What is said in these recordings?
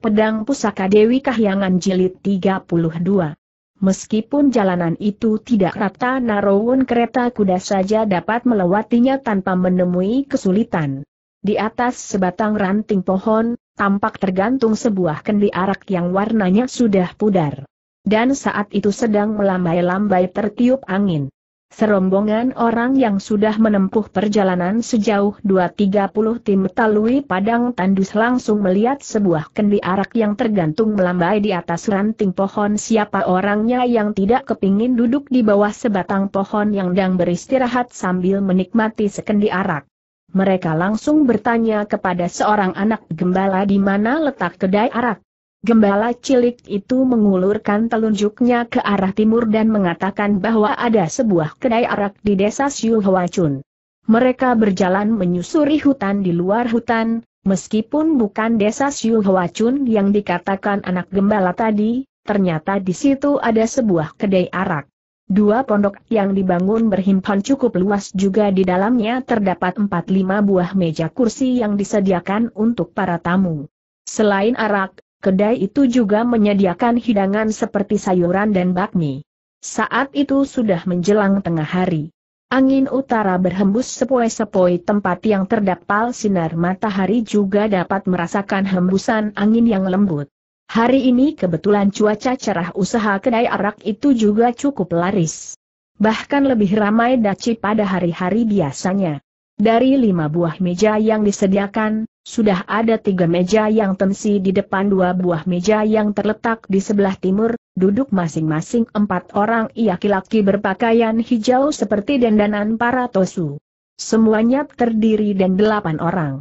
Pedang Pusaka Dewi Kahyangan Jilid 32 Meskipun jalanan itu tidak rata narowon kereta kuda saja dapat melewatinya tanpa menemui kesulitan. Di atas sebatang ranting pohon, tampak tergantung sebuah kendi arak yang warnanya sudah pudar. Dan saat itu sedang melambai-lambai tertiup angin. Serombongan orang yang sudah menempuh perjalanan sejauh tiga puluh tim melalui padang tandus langsung melihat sebuah kendi arak yang tergantung melambai di atas ranting pohon siapa orangnya yang tidak kepingin duduk di bawah sebatang pohon yang dang beristirahat sambil menikmati sekendi arak. Mereka langsung bertanya kepada seorang anak gembala di mana letak kedai arak. Gembala cilik itu mengulurkan telunjuknya ke arah timur dan mengatakan bahwa ada sebuah kedai arak di desa Siuhwacun. Mereka berjalan menyusuri hutan di luar hutan, meskipun bukan desa Siuhwacun yang dikatakan anak gembala tadi, ternyata di situ ada sebuah kedai arak. Dua pondok yang dibangun berhimpun cukup luas juga di dalamnya terdapat empat 5 buah meja kursi yang disediakan untuk para tamu. Selain arak, Kedai itu juga menyediakan hidangan seperti sayuran dan bakmi. Saat itu sudah menjelang tengah hari. Angin utara berhembus sepoi-sepoi tempat yang terdapat sinar matahari juga dapat merasakan hembusan angin yang lembut. Hari ini kebetulan cuaca cerah usaha kedai arak itu juga cukup laris. Bahkan lebih ramai daci pada hari-hari biasanya. Dari lima buah meja yang disediakan, sudah ada tiga meja yang tensi di depan dua buah meja yang terletak di sebelah timur, duduk masing-masing empat orang laki-laki berpakaian hijau seperti dendanan para tosu. Semuanya terdiri dan delapan orang.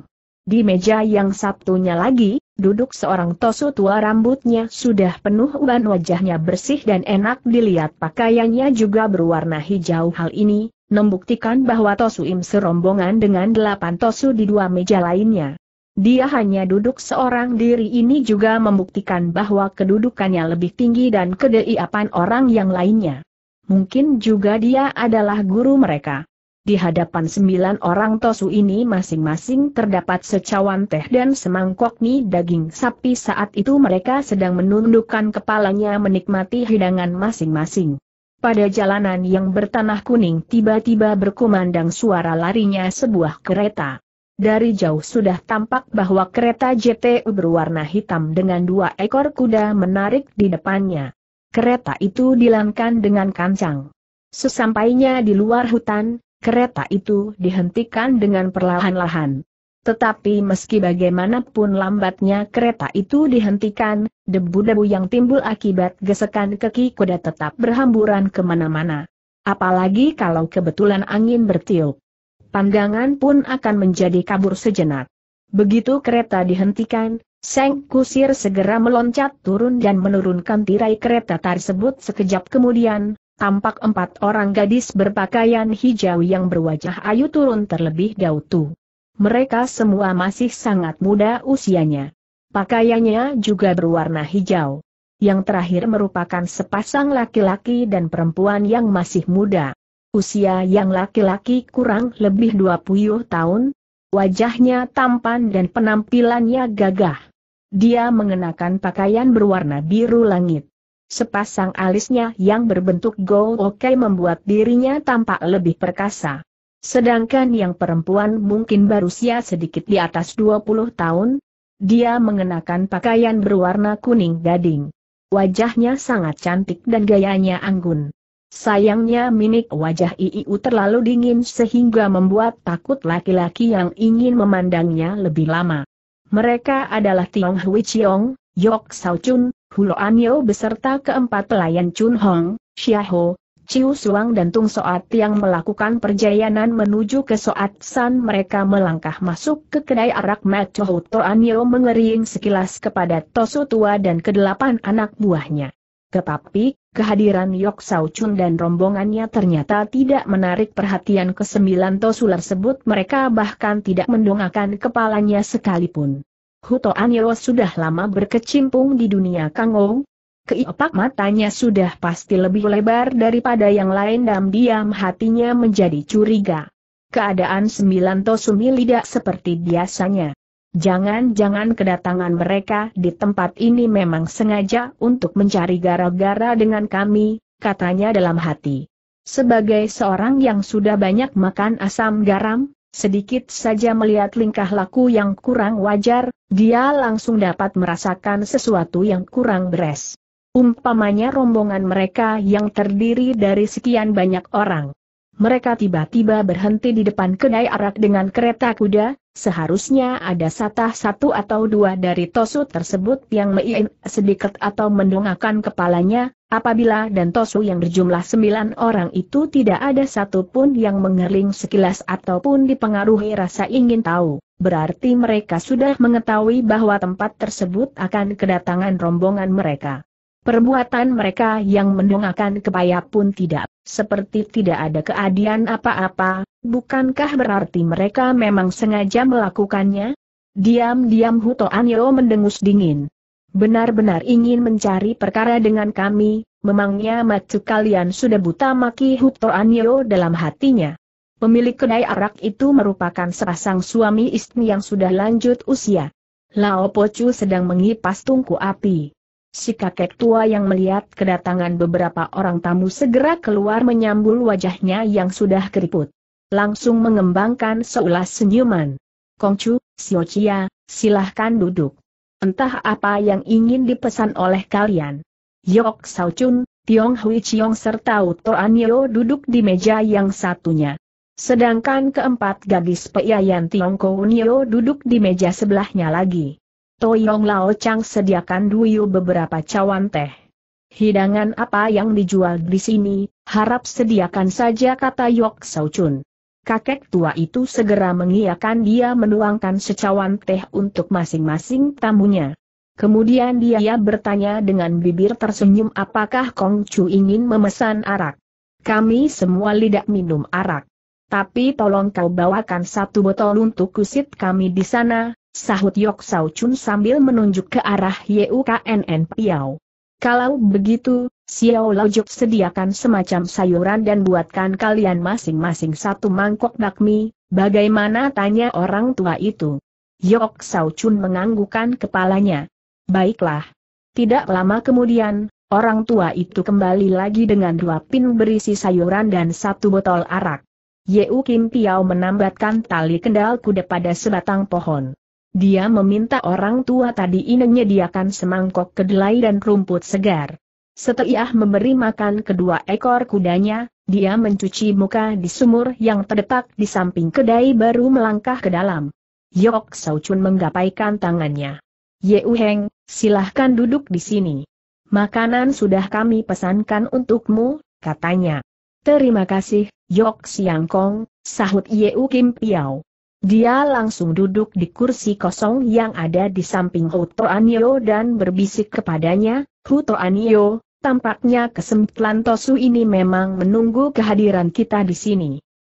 Di meja yang sabtunya lagi, duduk seorang tosu tua rambutnya sudah penuh uban wajahnya bersih dan enak dilihat pakaiannya juga berwarna hijau hal ini, membuktikan bahwa Tosuim serombongan dengan delapan Tosu di dua meja lainnya. Dia hanya duduk seorang diri ini juga membuktikan bahwa kedudukannya lebih tinggi dan kedeiapan orang yang lainnya. Mungkin juga dia adalah guru mereka. Di hadapan sembilan orang tosu ini masing-masing terdapat secawan teh dan semangkok mie daging sapi saat itu mereka sedang menundukkan kepalanya menikmati hidangan masing-masing. Pada jalanan yang bertanah kuning tiba-tiba berkumandang suara larinya sebuah kereta. Dari jauh sudah tampak bahwa kereta JTU berwarna hitam dengan dua ekor kuda menarik di depannya. Kereta itu dilangkan dengan kancang. Sesampainya di luar hutan, kereta itu dihentikan dengan perlahan-lahan. Tetapi meski bagaimanapun lambatnya kereta itu dihentikan, debu-debu yang timbul akibat gesekan keki kuda tetap berhamburan kemana-mana. Apalagi kalau kebetulan angin bertiup. Pandangan pun akan menjadi kabur sejenak. Begitu kereta dihentikan, Seng Kusir segera meloncat turun dan menurunkan tirai kereta tersebut sekejap kemudian, tampak empat orang gadis berpakaian hijau yang berwajah ayu turun terlebih dahulu. Mereka semua masih sangat muda usianya. Pakaiannya juga berwarna hijau. Yang terakhir merupakan sepasang laki-laki dan perempuan yang masih muda. Usia yang laki-laki kurang lebih 20 tahun, wajahnya tampan dan penampilannya gagah. Dia mengenakan pakaian berwarna biru langit. Sepasang alisnya yang berbentuk go oke membuat dirinya tampak lebih perkasa. Sedangkan yang perempuan mungkin baru berusia sedikit di atas 20 tahun, dia mengenakan pakaian berwarna kuning gading. Wajahnya sangat cantik dan gayanya anggun. Sayangnya minik wajah Iiu terlalu dingin sehingga membuat takut laki-laki yang ingin memandangnya lebih lama. Mereka adalah Tiong Hui Chiong, Yok Sao Chun, Hulo Anyo beserta keempat pelayan Chun Hong, Xia Ho, Ciu Suang dan Tung Soat yang melakukan perjayanan menuju ke Soat San mereka melangkah masuk ke kedai arak Machohu Toanyo mengering sekilas kepada Tosu Tua dan kedelapan anak buahnya. Tetapi, kehadiran Yok Sao Chun dan rombongannya ternyata tidak menarik perhatian kesembilan Tosu tersebut mereka bahkan tidak mendongakkan kepalanya sekalipun. Huto Anyo sudah lama berkecimpung di dunia Kangou, Keipak matanya sudah pasti lebih lebar daripada yang lain dan diam hatinya menjadi curiga. Keadaan sembilan Tosumi tidak seperti biasanya. Jangan-jangan kedatangan mereka di tempat ini memang sengaja untuk mencari gara-gara dengan kami, katanya dalam hati. Sebagai seorang yang sudah banyak makan asam garam, Sedikit saja melihat lingkah laku yang kurang wajar, dia langsung dapat merasakan sesuatu yang kurang beres umpamanya rombongan mereka yang terdiri dari sekian banyak orang. Mereka tiba-tiba berhenti di depan kedai arak dengan kereta kuda, seharusnya ada satah satu atau dua dari Tosu tersebut yang meiin sedikit atau mendongakkan kepalanya, apabila dan Tosu yang berjumlah sembilan orang itu tidak ada satu pun yang mengerling sekilas ataupun dipengaruhi rasa ingin tahu. Berarti mereka sudah mengetahui bahwa tempat tersebut akan kedatangan rombongan mereka. Perbuatan mereka yang mendongakkan kebaya pun tidak, seperti tidak ada keadian apa-apa, bukankah berarti mereka memang sengaja melakukannya? Diam-diam Huto Anyo mendengus dingin. Benar-benar ingin mencari perkara dengan kami, memangnya macu kalian sudah buta maki Huto Anyo dalam hatinya. Pemilik kedai arak itu merupakan sepasang suami istri yang sudah lanjut usia. Lao Pocu sedang mengipas tungku api. Si kakek tua yang melihat kedatangan beberapa orang tamu segera keluar menyambul wajahnya yang sudah keriput. Langsung mengembangkan seulas senyuman. Kongcu, Xiochia, silahkan duduk. Entah apa yang ingin dipesan oleh kalian. Yok Chun, Tiong Hui Chiong serta Uto Anio duduk di meja yang satunya. Sedangkan keempat gadis peyayan Tiong Kounio duduk di meja sebelahnya lagi. Toyong Lao Chang sediakan duyu beberapa cawan teh. Hidangan apa yang dijual di sini, harap sediakan saja kata Yok Sau Chun. Kakek tua itu segera mengiakan dia menuangkan secawan teh untuk masing-masing tamunya. Kemudian dia bertanya dengan bibir tersenyum apakah Kong Chu ingin memesan arak. Kami semua tidak minum arak. Tapi tolong kau bawakan satu botol untuk kusit kami di sana, Sahut Yok Sao Chun sambil menunjuk ke arah YUKNN Piao. Kalau begitu, Xiao Laujok sediakan semacam sayuran dan buatkan kalian masing-masing satu mangkok bakmi, bagaimana tanya orang tua itu? Yok Sao Chun menganggukkan kepalanya. Baiklah. Tidak lama kemudian, Orang tua itu kembali lagi dengan dua pin berisi sayuran dan satu botol arak. Yeu Kim Piao menambatkan tali kendal kuda pada sebatang pohon. Dia meminta orang tua tadi menyediakan semangkok kedelai dan rumput segar. Setelah memberi makan kedua ekor kudanya, dia mencuci muka di sumur yang terdetak di samping kedai baru melangkah ke dalam. Yok Saucun menggapaikan tangannya. Yeu Heng, silahkan duduk di sini. Makanan sudah kami pesankan untukmu, katanya. Terima kasih, Yok Kong, sahut Yeu Kim Piao. Dia langsung duduk di kursi kosong yang ada di samping Huto Anio dan berbisik kepadanya, Huto Anio, tampaknya kesempatan Tosu ini memang menunggu kehadiran kita di sini.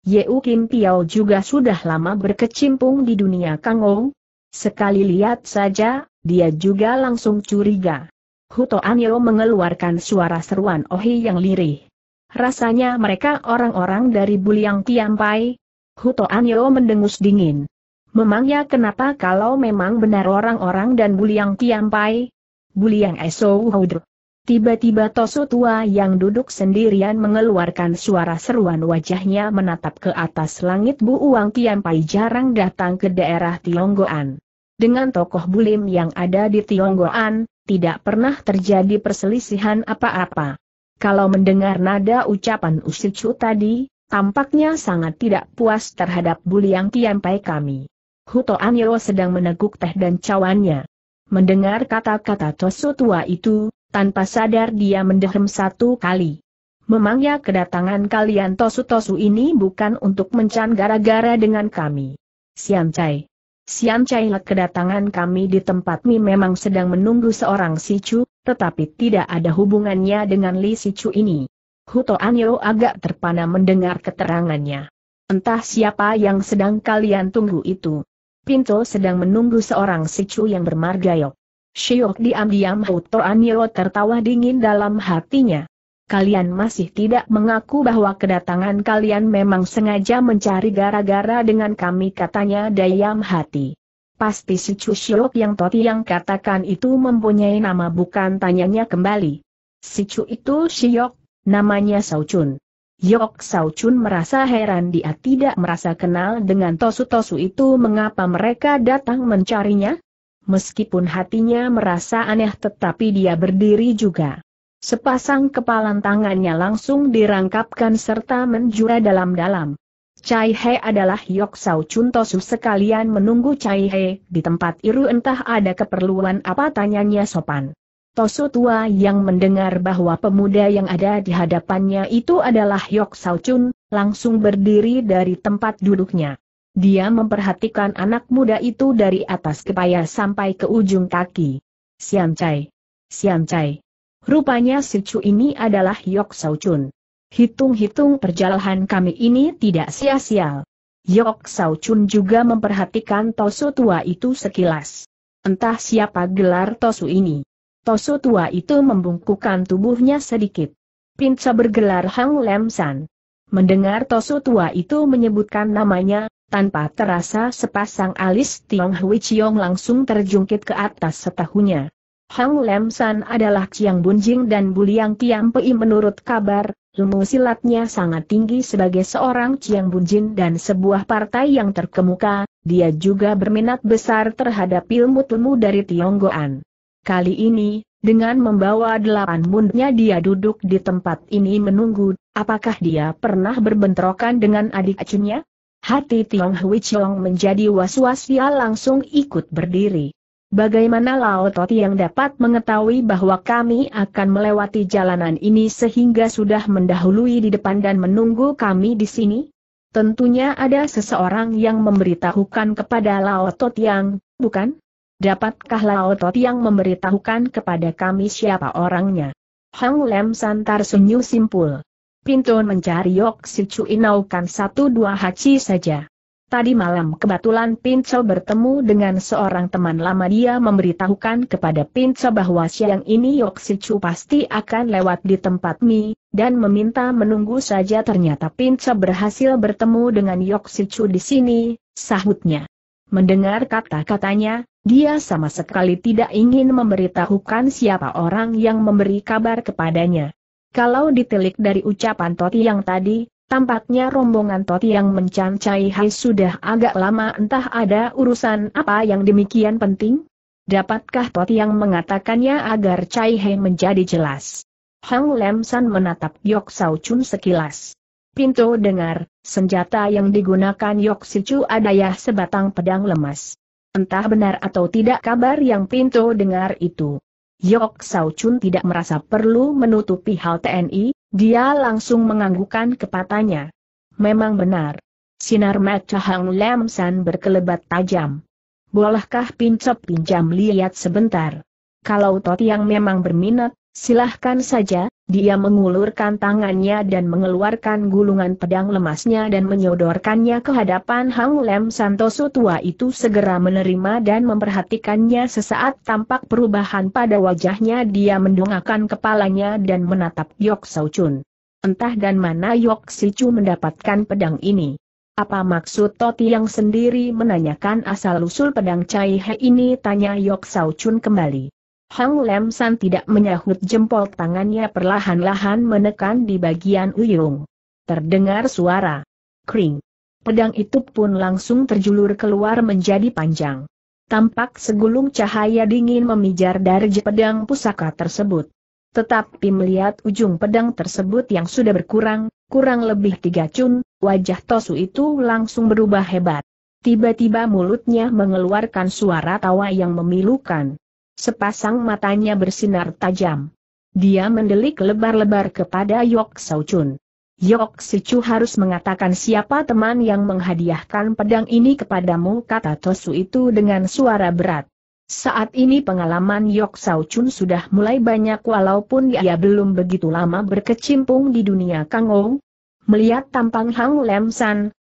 Yeu Kim Piao juga sudah lama berkecimpung di dunia Ong. Sekali lihat saja, dia juga langsung curiga. Huto Anio mengeluarkan suara seruan Ohi yang lirih. Rasanya mereka orang-orang dari Buliang Tiampai, Huto Anyo mendengus dingin. Memangnya kenapa kalau memang benar orang-orang dan Buliang Tiampai? Buliang Esou Houdr. Tiba-tiba Tosu tua yang duduk sendirian mengeluarkan suara seruan wajahnya menatap ke atas langit Bu Uang Tiampai jarang datang ke daerah Tionggoan. Dengan tokoh bulim yang ada di Tionggoan, tidak pernah terjadi perselisihan apa-apa. Kalau mendengar nada ucapan Usicu tadi, Tampaknya sangat tidak puas terhadap yang Tianpai kami. Huto Anyo sedang meneguk teh dan cawannya. Mendengar kata-kata Tosu tua itu, tanpa sadar dia mendehem satu kali. Memangnya kedatangan kalian Tosu-Tosu ini bukan untuk mencan gara-gara dengan kami. Siam Chai. Siam Chai kedatangan kami di tempat Mi memang sedang menunggu seorang Sicu, tetapi tidak ada hubungannya dengan Li Sicu ini. Huto Anyo agak terpana mendengar keterangannya. Entah siapa yang sedang kalian tunggu itu. Pinto sedang menunggu seorang sicu yang bermargayok. Siok diam-diam Huto Anyo tertawa dingin dalam hatinya. Kalian masih tidak mengaku bahwa kedatangan kalian memang sengaja mencari gara-gara dengan kami katanya dayam hati. Pasti si Siok yang Toti yang katakan itu mempunyai nama bukan tanyanya kembali. Si itu Siok Namanya Sao Saucun. Yok Chun merasa heran dia tidak merasa kenal dengan Tosu-Tosu itu mengapa mereka datang mencarinya? Meskipun hatinya merasa aneh tetapi dia berdiri juga. Sepasang kepalan tangannya langsung dirangkapkan serta menjura dalam-dalam. Cai He adalah Yok Chun Tosu sekalian menunggu Cai He di tempat Iru entah ada keperluan apa tanyanya sopan. Tosu tua yang mendengar bahwa pemuda yang ada di hadapannya itu adalah Yok Sao Chun, langsung berdiri dari tempat duduknya. Dia memperhatikan anak muda itu dari atas kepala sampai ke ujung kaki. Siam Chai. Siam Chai. Rupanya si Chu ini adalah Yok Sao Chun. Hitung-hitung perjalanan kami ini tidak sia-sia. Yok Sao Chun juga memperhatikan Tosu tua itu sekilas. Entah siapa gelar Tosu ini. Tosu tua itu membungkukkan tubuhnya sedikit. Pinca bergelar Hang Lem San. Mendengar Tosu tua itu menyebutkan namanya, tanpa terasa sepasang alis Tiong Hui Chiong langsung terjungkit ke atas setahunya. Hang Lem San adalah Chiang Bunjing dan Buliang Tiam Pei menurut kabar, ilmu silatnya sangat tinggi sebagai seorang Chiang Bunjing dan sebuah partai yang terkemuka, dia juga berminat besar terhadap ilmu-ilmu dari Tionggoan. Kali ini, dengan membawa delapan mundnya dia duduk di tempat ini menunggu, apakah dia pernah berbentrokan dengan adik acunya? Hati Tiong Hui Chong menjadi was-was dia langsung ikut berdiri. Bagaimana Lao Toti yang dapat mengetahui bahwa kami akan melewati jalanan ini sehingga sudah mendahului di depan dan menunggu kami di sini? Tentunya ada seseorang yang memberitahukan kepada Lao Toti yang, bukan? Dapatkah Tot yang memberitahukan kepada kami siapa orangnya? Hang Lem Santar senyum simpul. Pintu mencari Yok Inau Inaukan satu dua haji saja. Tadi malam kebetulan Pinco bertemu dengan seorang teman lama dia memberitahukan kepada Pinco bahwa siang ini Si Chu pasti akan lewat di tempat Mi, dan meminta menunggu saja ternyata Pinco berhasil bertemu dengan Si Chu di sini, sahutnya. Mendengar kata-katanya, dia sama sekali tidak ingin memberitahukan siapa orang yang memberi kabar kepadanya. Kalau ditilik dari ucapan Toti yang tadi, Tampaknya rombongan Toti yang mencancai Hai sudah agak lama entah ada urusan apa yang demikian penting? Dapatkah Toti yang mengatakannya agar Cai Hai menjadi jelas? Hang Lem San menatap Yok Sau Chun sekilas. Pinto dengar, senjata yang digunakan Yok Sicu ya sebatang pedang lemas. Entah benar atau tidak kabar yang Pinto dengar itu. Yok Sao Chun tidak merasa perlu menutupi hal TNI, dia langsung menganggukkan kepatanya. Memang benar. Sinar mata Hang Lam San berkelebat tajam. Bolehkah Pinto pinjam lihat sebentar? Kalau Tot yang memang berminat, silahkan saja, dia mengulurkan tangannya dan mengeluarkan gulungan pedang lemasnya dan menyodorkannya ke hadapan Hang Lem Santoso tua itu segera menerima dan memperhatikannya sesaat tampak perubahan pada wajahnya dia mendongakkan kepalanya dan menatap Yok Sau Chun. Entah dan mana Yok Sichu mendapatkan pedang ini. Apa maksud Toti yang sendiri menanyakan asal-usul pedang Cai He ini tanya Yok Sau Chun kembali. Hang Lem San tidak menyahut jempol tangannya perlahan-lahan menekan di bagian uyung. Terdengar suara. Kring. Pedang itu pun langsung terjulur keluar menjadi panjang. Tampak segulung cahaya dingin memijar dari pedang pusaka tersebut. Tetapi melihat ujung pedang tersebut yang sudah berkurang, kurang lebih tiga cun, wajah Tosu itu langsung berubah hebat. Tiba-tiba mulutnya mengeluarkan suara tawa yang memilukan sepasang matanya bersinar tajam. Dia mendelik lebar-lebar kepada Yok Sauchun. Chun. Yok Sichu harus mengatakan siapa teman yang menghadiahkan pedang ini kepadamu kata Tosu itu dengan suara berat. Saat ini pengalaman Yok Sauchun sudah mulai banyak walaupun dia belum begitu lama berkecimpung di dunia Kangong. Melihat tampang Hang Lem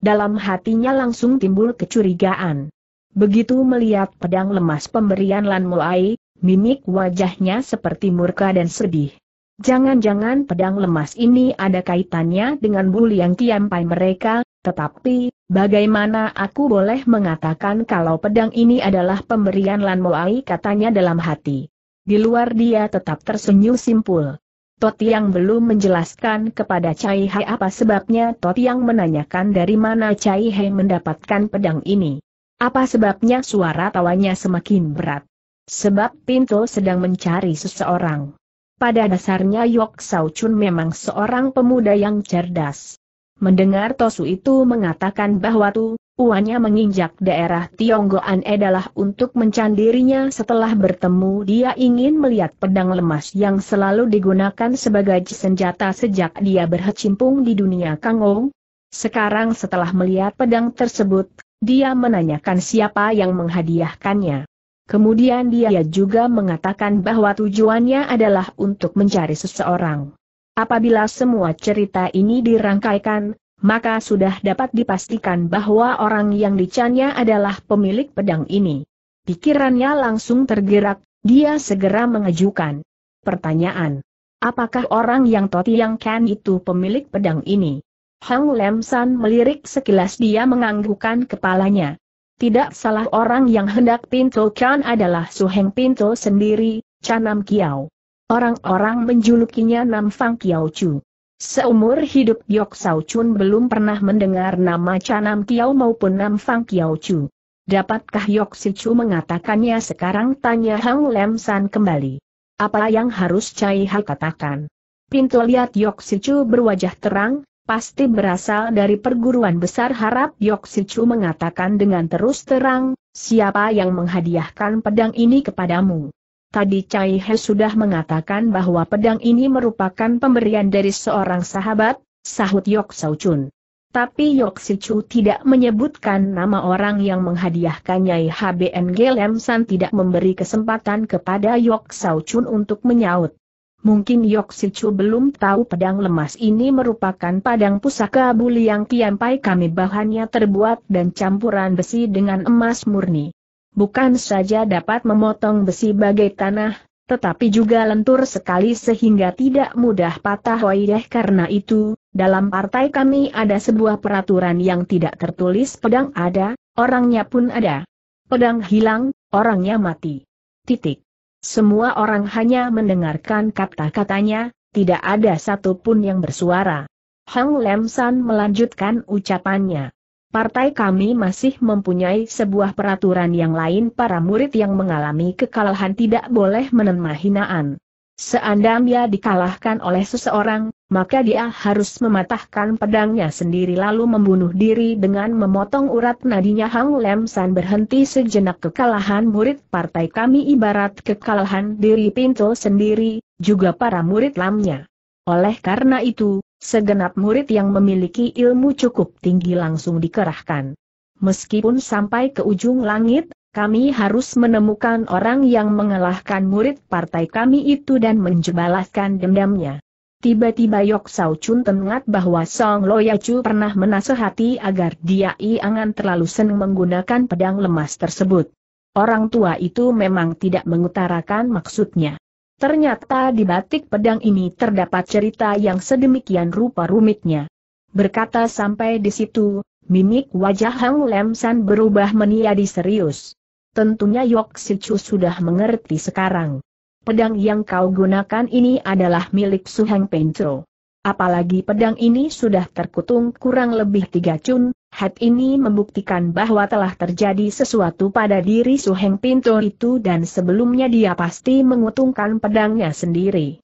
dalam hatinya langsung timbul kecurigaan. Begitu melihat pedang lemas pemberian Lan Mulai, mimik wajahnya seperti murka dan sedih. Jangan-jangan pedang lemas ini ada kaitannya dengan buli yang kiampai mereka, tetapi, bagaimana aku boleh mengatakan kalau pedang ini adalah pemberian Lan Moai katanya dalam hati. Di luar dia tetap tersenyum simpul. Toti yang belum menjelaskan kepada Cai Hai apa sebabnya Toti yang menanyakan dari mana Cai Hai mendapatkan pedang ini. Apa sebabnya suara tawanya semakin berat? Sebab Pinto sedang mencari seseorang. Pada dasarnya Yok Sao Chun memang seorang pemuda yang cerdas. Mendengar Tosu itu mengatakan bahwa Tu, uannya menginjak daerah Tionggoan adalah untuk mencandirinya setelah bertemu dia ingin melihat pedang lemas yang selalu digunakan sebagai senjata sejak dia berkecimpung di dunia Kangong. Sekarang setelah melihat pedang tersebut, dia menanyakan siapa yang menghadiahkannya. Kemudian dia juga mengatakan bahwa tujuannya adalah untuk mencari seseorang. Apabila semua cerita ini dirangkaikan, maka sudah dapat dipastikan bahwa orang yang dicanya adalah pemilik pedang ini. Pikirannya langsung tergerak, dia segera mengajukan pertanyaan. Apakah orang yang Toti yang Ken itu pemilik pedang ini? Hang Lem San melirik sekilas dia menganggukkan kepalanya. Tidak salah orang yang hendak pintulkan adalah Su Heng Pinto sendiri, Chanam Kiao. Orang-orang menjulukinya Nam Fang Kiao Chu. Seumur hidup Yok Sao Chun belum pernah mendengar nama Chanam Kiao maupun Nam Fang Kiao Chu. Dapatkah Yok Si Chu mengatakannya sekarang tanya Hang Lem San kembali. Apa yang harus Cai Ha katakan? Pintu lihat Yok Si Chu berwajah terang, pasti berasal dari perguruan besar harap Chu mengatakan dengan terus terang, siapa yang menghadiahkan pedang ini kepadamu. Tadi Cai He sudah mengatakan bahwa pedang ini merupakan pemberian dari seorang sahabat, sahut Yok Sao Chun. Tapi Yok Sichu tidak menyebutkan nama orang yang menghadiahkannya HBM Gelem San tidak memberi kesempatan kepada Yok Sao Chun untuk menyaut. Mungkin Chu belum tahu pedang lemas ini merupakan padang pusaka buli yang kiampai kami bahannya terbuat dan campuran besi dengan emas murni. Bukan saja dapat memotong besi bagai tanah, tetapi juga lentur sekali sehingga tidak mudah patah waideh karena itu, dalam partai kami ada sebuah peraturan yang tidak tertulis pedang ada, orangnya pun ada. Pedang hilang, orangnya mati. Titik. Semua orang hanya mendengarkan kata-katanya, tidak ada satupun yang bersuara. Hang Lemsan melanjutkan ucapannya. Partai kami masih mempunyai sebuah peraturan yang lain para murid yang mengalami kekalahan tidak boleh menerima hinaan. Seandainya dikalahkan oleh seseorang, maka dia harus mematahkan pedangnya sendiri lalu membunuh diri dengan memotong urat nadinya Hang Lem San berhenti sejenak kekalahan murid partai kami ibarat kekalahan diri Pinto sendiri, juga para murid lamnya. Oleh karena itu, segenap murid yang memiliki ilmu cukup tinggi langsung dikerahkan. Meskipun sampai ke ujung langit, kami harus menemukan orang yang mengalahkan murid partai kami itu dan menjebalaskan dendamnya. Tiba-tiba Yok Sao Chun tengat bahwa Song Loyacu pernah menasehati agar dia iangan terlalu senang menggunakan pedang lemas tersebut. Orang tua itu memang tidak mengutarakan maksudnya. Ternyata di batik pedang ini terdapat cerita yang sedemikian rupa rumitnya. Berkata sampai di situ, mimik wajah Hang Lem San berubah menjadi serius. Tentunya Yok Si Chu sudah mengerti sekarang. Pedang yang kau gunakan ini adalah milik Su Suheng Penco. Apalagi pedang ini sudah terkutung kurang lebih tiga cun, hat ini membuktikan bahwa telah terjadi sesuatu pada diri Su Suheng Pinto itu dan sebelumnya dia pasti mengutungkan pedangnya sendiri.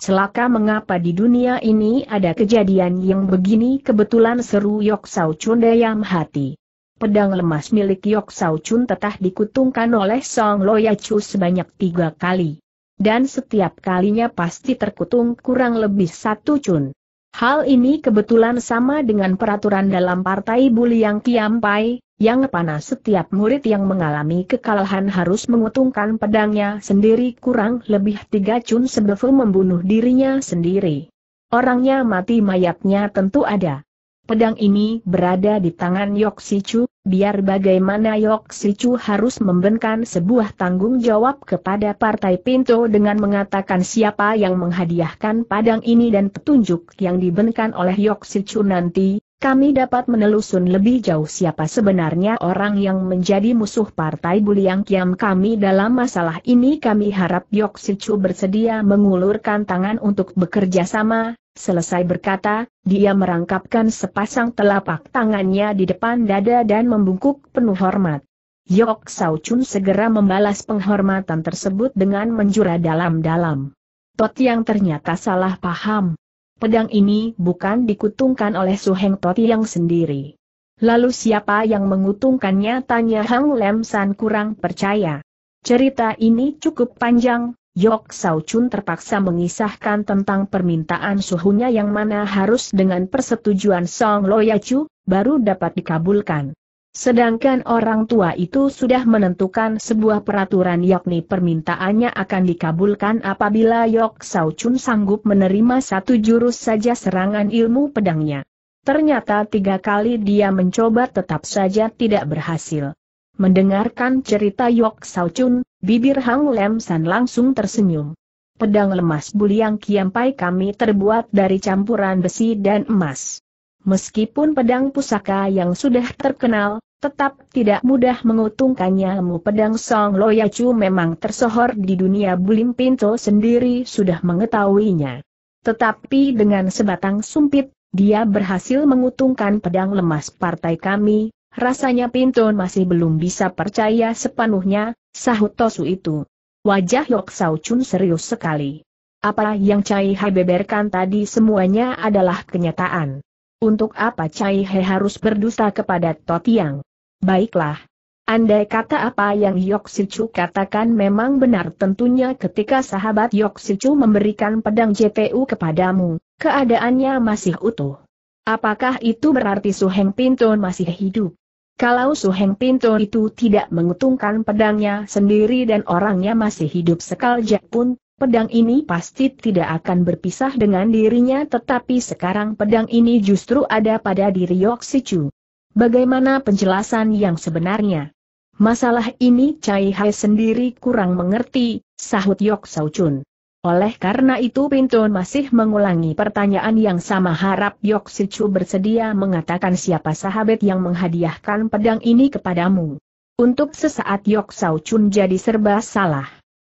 Celaka mengapa di dunia ini ada kejadian yang begini kebetulan seru Yok Sao Chun dayam hati. Pedang lemas milik Yok Sao Chun tetah dikutungkan oleh Song Loya Chu sebanyak tiga kali dan setiap kalinya pasti terkutung kurang lebih satu cun. Hal ini kebetulan sama dengan peraturan dalam partai Buli yang Kiampai, yang panas setiap murid yang mengalami kekalahan harus mengutungkan pedangnya sendiri kurang lebih tiga cun sebelum membunuh dirinya sendiri. Orangnya mati mayatnya tentu ada. Pedang ini berada di tangan Yok Sichu, biar bagaimana Yok Sichu harus membenkan sebuah tanggung jawab kepada Partai Pinto dengan mengatakan siapa yang menghadiahkan padang ini dan petunjuk yang dibenkan oleh Yok Sichu nanti, kami dapat menelusun lebih jauh siapa sebenarnya orang yang menjadi musuh Partai Buliang Kiam kami dalam masalah ini kami harap Yok Sichu bersedia mengulurkan tangan untuk bekerja sama, Selesai berkata, dia merangkapkan sepasang telapak tangannya di depan dada dan membungkuk penuh hormat. Yok Sao Chun segera membalas penghormatan tersebut dengan menjura dalam-dalam. Tot yang ternyata salah paham. Pedang ini bukan dikutungkan oleh Su Heng Tot yang sendiri. Lalu siapa yang mengutungkannya tanya Hang Lem San kurang percaya. Cerita ini cukup panjang, Yok Sao Chun terpaksa mengisahkan tentang permintaan suhunya yang mana harus dengan persetujuan Song Loyacu, baru dapat dikabulkan. Sedangkan orang tua itu sudah menentukan sebuah peraturan yakni permintaannya akan dikabulkan apabila Yok Sao Chun sanggup menerima satu jurus saja serangan ilmu pedangnya. Ternyata tiga kali dia mencoba tetap saja tidak berhasil. Mendengarkan cerita Yok Sao Chun, Bibir Hang Lem San langsung tersenyum. Pedang lemas buliang kiampai kami terbuat dari campuran besi dan emas. Meskipun pedang pusaka yang sudah terkenal, tetap tidak mudah mengutungkannya. Mu pedang Song Loyacu memang tersohor di dunia bulim pinto sendiri sudah mengetahuinya. Tetapi dengan sebatang sumpit, dia berhasil mengutungkan pedang lemas partai kami, rasanya Pinto masih belum bisa percaya sepenuhnya, Sahut Tosu itu. Wajah Yok Sao Chun serius sekali. Apa yang Cai Hai beberkan tadi semuanya adalah kenyataan. Untuk apa Cai Hai harus berdusta kepada Totiang? Baiklah. Andai kata apa yang Yok Sichu katakan memang benar tentunya ketika sahabat Yok Sichu memberikan pedang JPU kepadamu, keadaannya masih utuh. Apakah itu berarti Su Heng masih hidup? Kalau Su Heng Pinto itu tidak mengutungkan pedangnya sendiri dan orangnya masih hidup sekaljak pun, pedang ini pasti tidak akan berpisah dengan dirinya tetapi sekarang pedang ini justru ada pada diri Yok Sichu. Bagaimana penjelasan yang sebenarnya? Masalah ini Cai Hai sendiri kurang mengerti, sahut Yok Saucun. Oleh karena itu Pintun masih mengulangi pertanyaan yang sama harap Yok Sichu bersedia mengatakan siapa sahabat yang menghadiahkan pedang ini kepadamu. Untuk sesaat Yok Sao Chun jadi serba salah.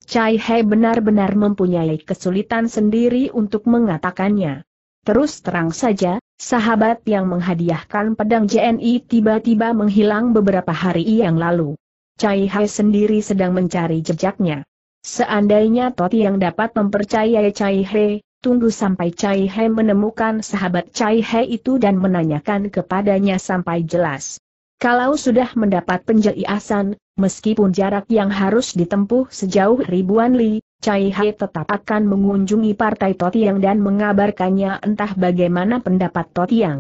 Chai He benar-benar mempunyai kesulitan sendiri untuk mengatakannya. Terus terang saja, sahabat yang menghadiahkan pedang JNI tiba-tiba menghilang beberapa hari yang lalu. Chai He sendiri sedang mencari jejaknya. Seandainya Toti yang dapat mempercayai Cai He, tunggu sampai Cai He menemukan sahabat Cai He itu dan menanyakan kepadanya sampai jelas. Kalau sudah mendapat penjelasan, meskipun jarak yang harus ditempuh sejauh ribuan li, Cai He tetap akan mengunjungi partai yang dan mengabarkannya entah bagaimana pendapat yang.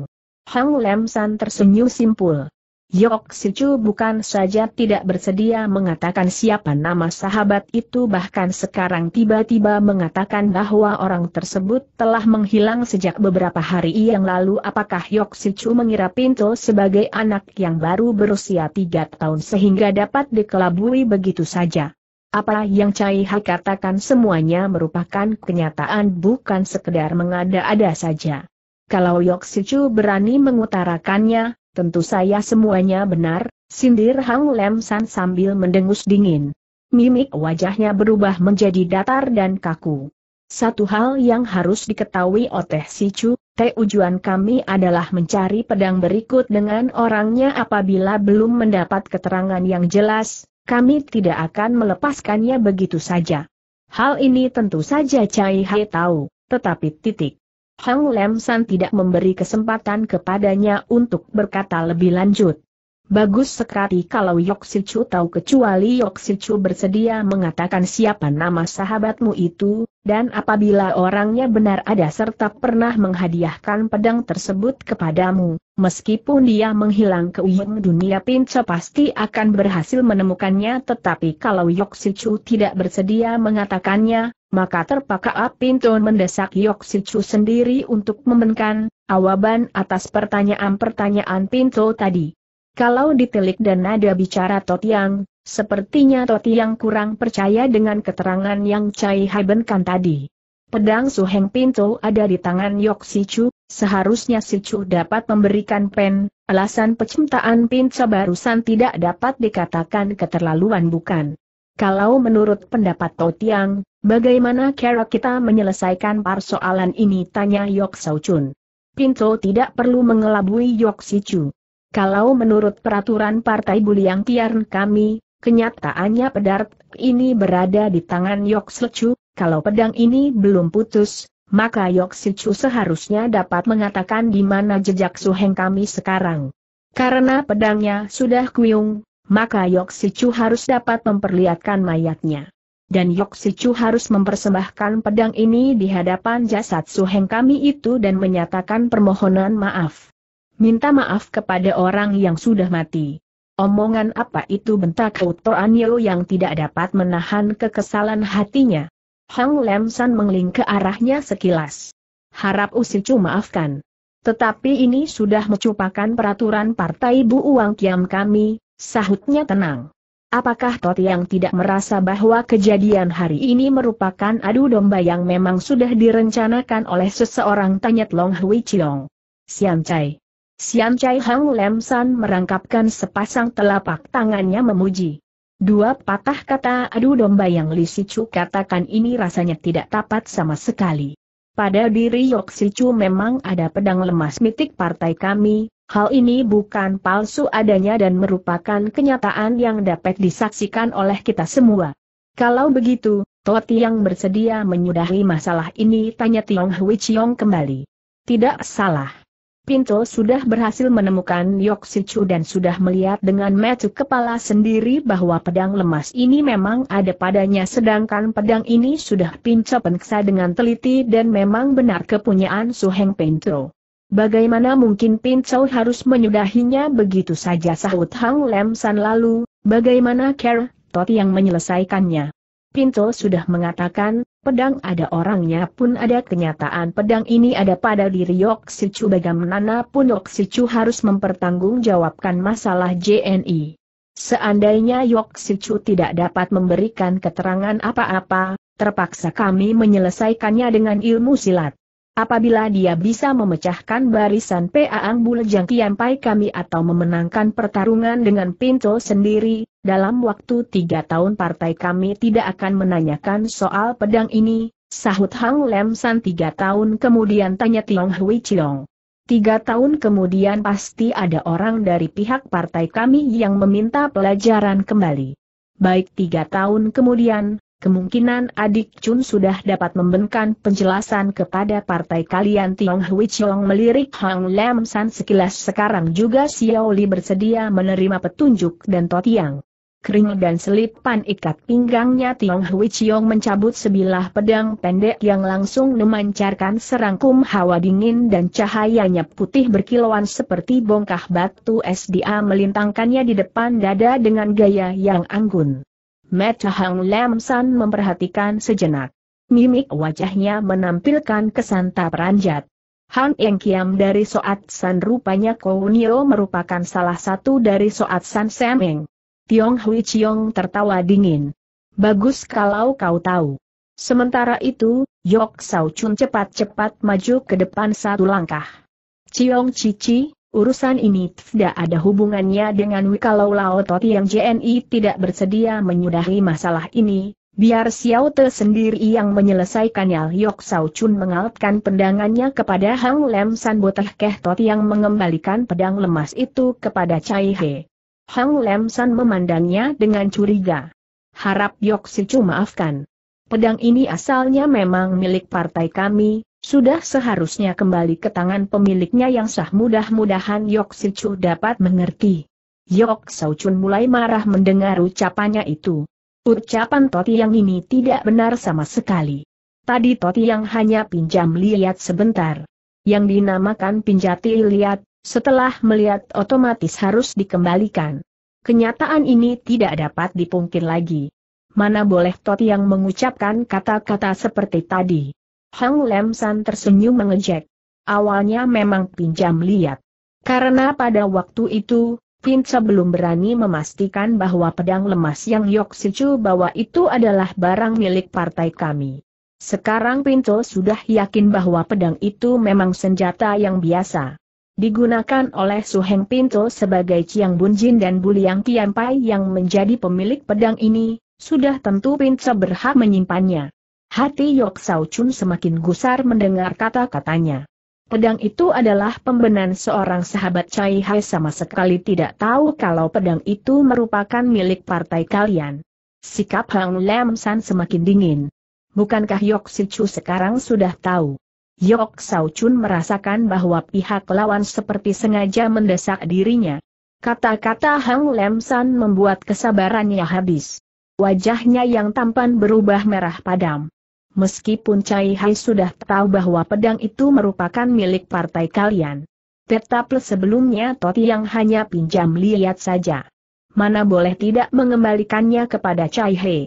Hang Lem San tersenyum simpul. Yok Sichu bukan saja tidak bersedia mengatakan siapa nama sahabat itu bahkan sekarang tiba-tiba mengatakan bahwa orang tersebut telah menghilang sejak beberapa hari yang lalu apakah Yok Sichu mengira Pinto sebagai anak yang baru berusia tiga tahun sehingga dapat dikelabui begitu saja. Apa yang Cai Hai katakan semuanya merupakan kenyataan bukan sekedar mengada-ada saja. Kalau Yok Sichu berani mengutarakannya, Tentu saya semuanya benar, sindir Hang Lem San sambil mendengus dingin. Mimik wajahnya berubah menjadi datar dan kaku. Satu hal yang harus diketahui Oteh Si Chu, tujuan kami adalah mencari pedang berikut dengan orangnya apabila belum mendapat keterangan yang jelas, kami tidak akan melepaskannya begitu saja. Hal ini tentu saja Cai Hai tahu, tetapi titik. Hang Lem tidak memberi kesempatan kepadanya untuk berkata lebih lanjut. Bagus sekali kalau Yoksicu tahu kecuali Yoksicu bersedia mengatakan siapa nama sahabatmu itu, dan apabila orangnya benar ada serta pernah menghadiahkan pedang tersebut kepadamu, meskipun dia menghilang ke ujung dunia pinca pasti akan berhasil menemukannya tetapi kalau Yoksicu tidak bersedia mengatakannya, maka terpaksa Pinton mendesak Yok Chu sendiri untuk membenkan awaban atas pertanyaan-pertanyaan Pinto tadi. Kalau ditelik dan nada bicara Totiang, sepertinya Totiang kurang percaya dengan keterangan yang Cai Hai benkan tadi. Pedang Suheng Pinto ada di tangan Yok Sichu, seharusnya Sichu dapat memberikan pen, alasan penciptaan Pinto barusan tidak dapat dikatakan keterlaluan bukan. Kalau menurut pendapat Totiang, bagaimana cara kita menyelesaikan persoalan ini? Tanya Yok Sau Chun. Pinto tidak perlu mengelabui Yok Si Chu. Kalau menurut peraturan Partai Buliang Tiarn kami, kenyataannya pedart ini berada di tangan Yok Si Chu, kalau pedang ini belum putus, maka Yok Si Chu seharusnya dapat mengatakan di mana jejak Suheng kami sekarang. Karena pedangnya sudah kuyung, maka Yok Sichu harus dapat memperlihatkan mayatnya. Dan Yok Sichu harus mempersembahkan pedang ini di hadapan jasad suheng kami itu dan menyatakan permohonan maaf. Minta maaf kepada orang yang sudah mati. Omongan apa itu bentak Uto Anyo yang tidak dapat menahan kekesalan hatinya. Hang Lem San mengling ke arahnya sekilas. Harap Usicu maafkan. Tetapi ini sudah mencupakan peraturan Partai Bu Uang Kiam kami, Sahutnya tenang. Apakah tot yang tidak merasa bahwa kejadian hari ini merupakan adu domba yang memang sudah direncanakan oleh seseorang tanya Long Hui Chiong. Sian Chai. Sian Chai Hang Lem San merangkapkan sepasang telapak tangannya memuji. Dua patah kata adu domba yang Li Sichu katakan ini rasanya tidak tepat sama sekali. Pada diri Yok Sichu memang ada pedang lemas mitik partai kami, Hal ini bukan palsu adanya dan merupakan kenyataan yang dapat disaksikan oleh kita semua. Kalau begitu, Toti yang bersedia menyudahi masalah ini tanya Tiong Hui Chiong kembali. Tidak salah. Pinto sudah berhasil menemukan Yok Chu dan sudah melihat dengan metu kepala sendiri bahwa pedang lemas ini memang ada padanya sedangkan pedang ini sudah Pinto penksa dengan teliti dan memang benar kepunyaan Su Heng Pinto. Bagaimana mungkin Pin Chow harus menyudahinya begitu saja sahut Hang Lem San lalu, bagaimana Ker, Tot yang menyelesaikannya. Pinto sudah mengatakan, pedang ada orangnya pun ada kenyataan pedang ini ada pada diri Yok Sichu bagaimana pun Yok Sichu harus mempertanggungjawabkan masalah JNI. Seandainya Yok Sichu tidak dapat memberikan keterangan apa-apa, terpaksa kami menyelesaikannya dengan ilmu silat. Apabila dia bisa memecahkan barisan Paang Bulejang Pai kami atau memenangkan pertarungan dengan Pinto sendiri, dalam waktu tiga tahun partai kami tidak akan menanyakan soal pedang ini, sahut Hang Lem San tiga tahun kemudian tanya Tiong Hui Chiong. Tiga tahun kemudian pasti ada orang dari pihak partai kami yang meminta pelajaran kembali. Baik tiga tahun kemudian, kemungkinan adik Chun sudah dapat membenkan penjelasan kepada partai kalian Tiong Hui Chiong melirik Hang Lam San sekilas sekarang juga Xiao Li bersedia menerima petunjuk dan Totiang. Kering dan selipan ikat pinggangnya Tiong Hui Chiong mencabut sebilah pedang pendek yang langsung memancarkan serangkum hawa dingin dan cahayanya putih berkilauan seperti bongkah batu SDA melintangkannya di depan dada dengan gaya yang anggun. Meta Hang Lam San memperhatikan sejenak. Mimik wajahnya menampilkan kesan tak peranjat. Han Eng Kiam dari Soat San rupanya Kounio merupakan salah satu dari Soat San Semeng. Tiong Hui Chiong tertawa dingin. Bagus kalau kau tahu. Sementara itu, Yok Sao Chun cepat-cepat maju ke depan satu langkah. Chiong Cici, Urusan ini tidak ada hubungannya dengan Wikalau Lao Toti yang JNI tidak bersedia menyudahi masalah ini, biar Xiao Te sendiri yang menyelesaikannya Yok Sao Chun mengalutkan pendangannya kepada Hang Lem San Botah Keh Tot yang mengembalikan pedang lemas itu kepada Cai He. Hang Lem San memandangnya dengan curiga. Harap Yok Si Chu maafkan. Pedang ini asalnya memang milik partai kami, sudah seharusnya kembali ke tangan pemiliknya yang sah mudah-mudahan Yok Chu dapat mengerti. Yok Sauchun mulai marah mendengar ucapannya itu. Ucapan Toti yang ini tidak benar sama sekali. Tadi Toti yang hanya pinjam lihat sebentar. Yang dinamakan pinjati lihat, setelah melihat otomatis harus dikembalikan. Kenyataan ini tidak dapat dipungkir lagi. Mana boleh Toti yang mengucapkan kata-kata seperti tadi. Hang Lem San tersenyum mengejek. Awalnya memang pinjam lihat. Karena pada waktu itu, Pince belum berani memastikan bahwa pedang lemas yang Yok Sicu bawa itu adalah barang milik partai kami. Sekarang Pinto sudah yakin bahwa pedang itu memang senjata yang biasa. Digunakan oleh Suheng Pinto sebagai Chiang Bunjin dan Buliang Tianpai yang menjadi pemilik pedang ini, sudah tentu Pinto berhak menyimpannya. Hati Yok Sao Chun semakin gusar mendengar kata-katanya. Pedang itu adalah pembenan seorang sahabat Chai Hai sama sekali tidak tahu kalau pedang itu merupakan milik partai kalian. Sikap Hang Lam San semakin dingin. Bukankah Yok Chu sekarang sudah tahu? Yok Sao Chun merasakan bahwa pihak lawan seperti sengaja mendesak dirinya. Kata-kata Hang Lam San membuat kesabarannya habis. Wajahnya yang tampan berubah merah padam meskipun Cai Hai sudah tahu bahwa pedang itu merupakan milik partai kalian. Tetap sebelumnya Toti yang hanya pinjam lihat saja. Mana boleh tidak mengembalikannya kepada Cai Hai?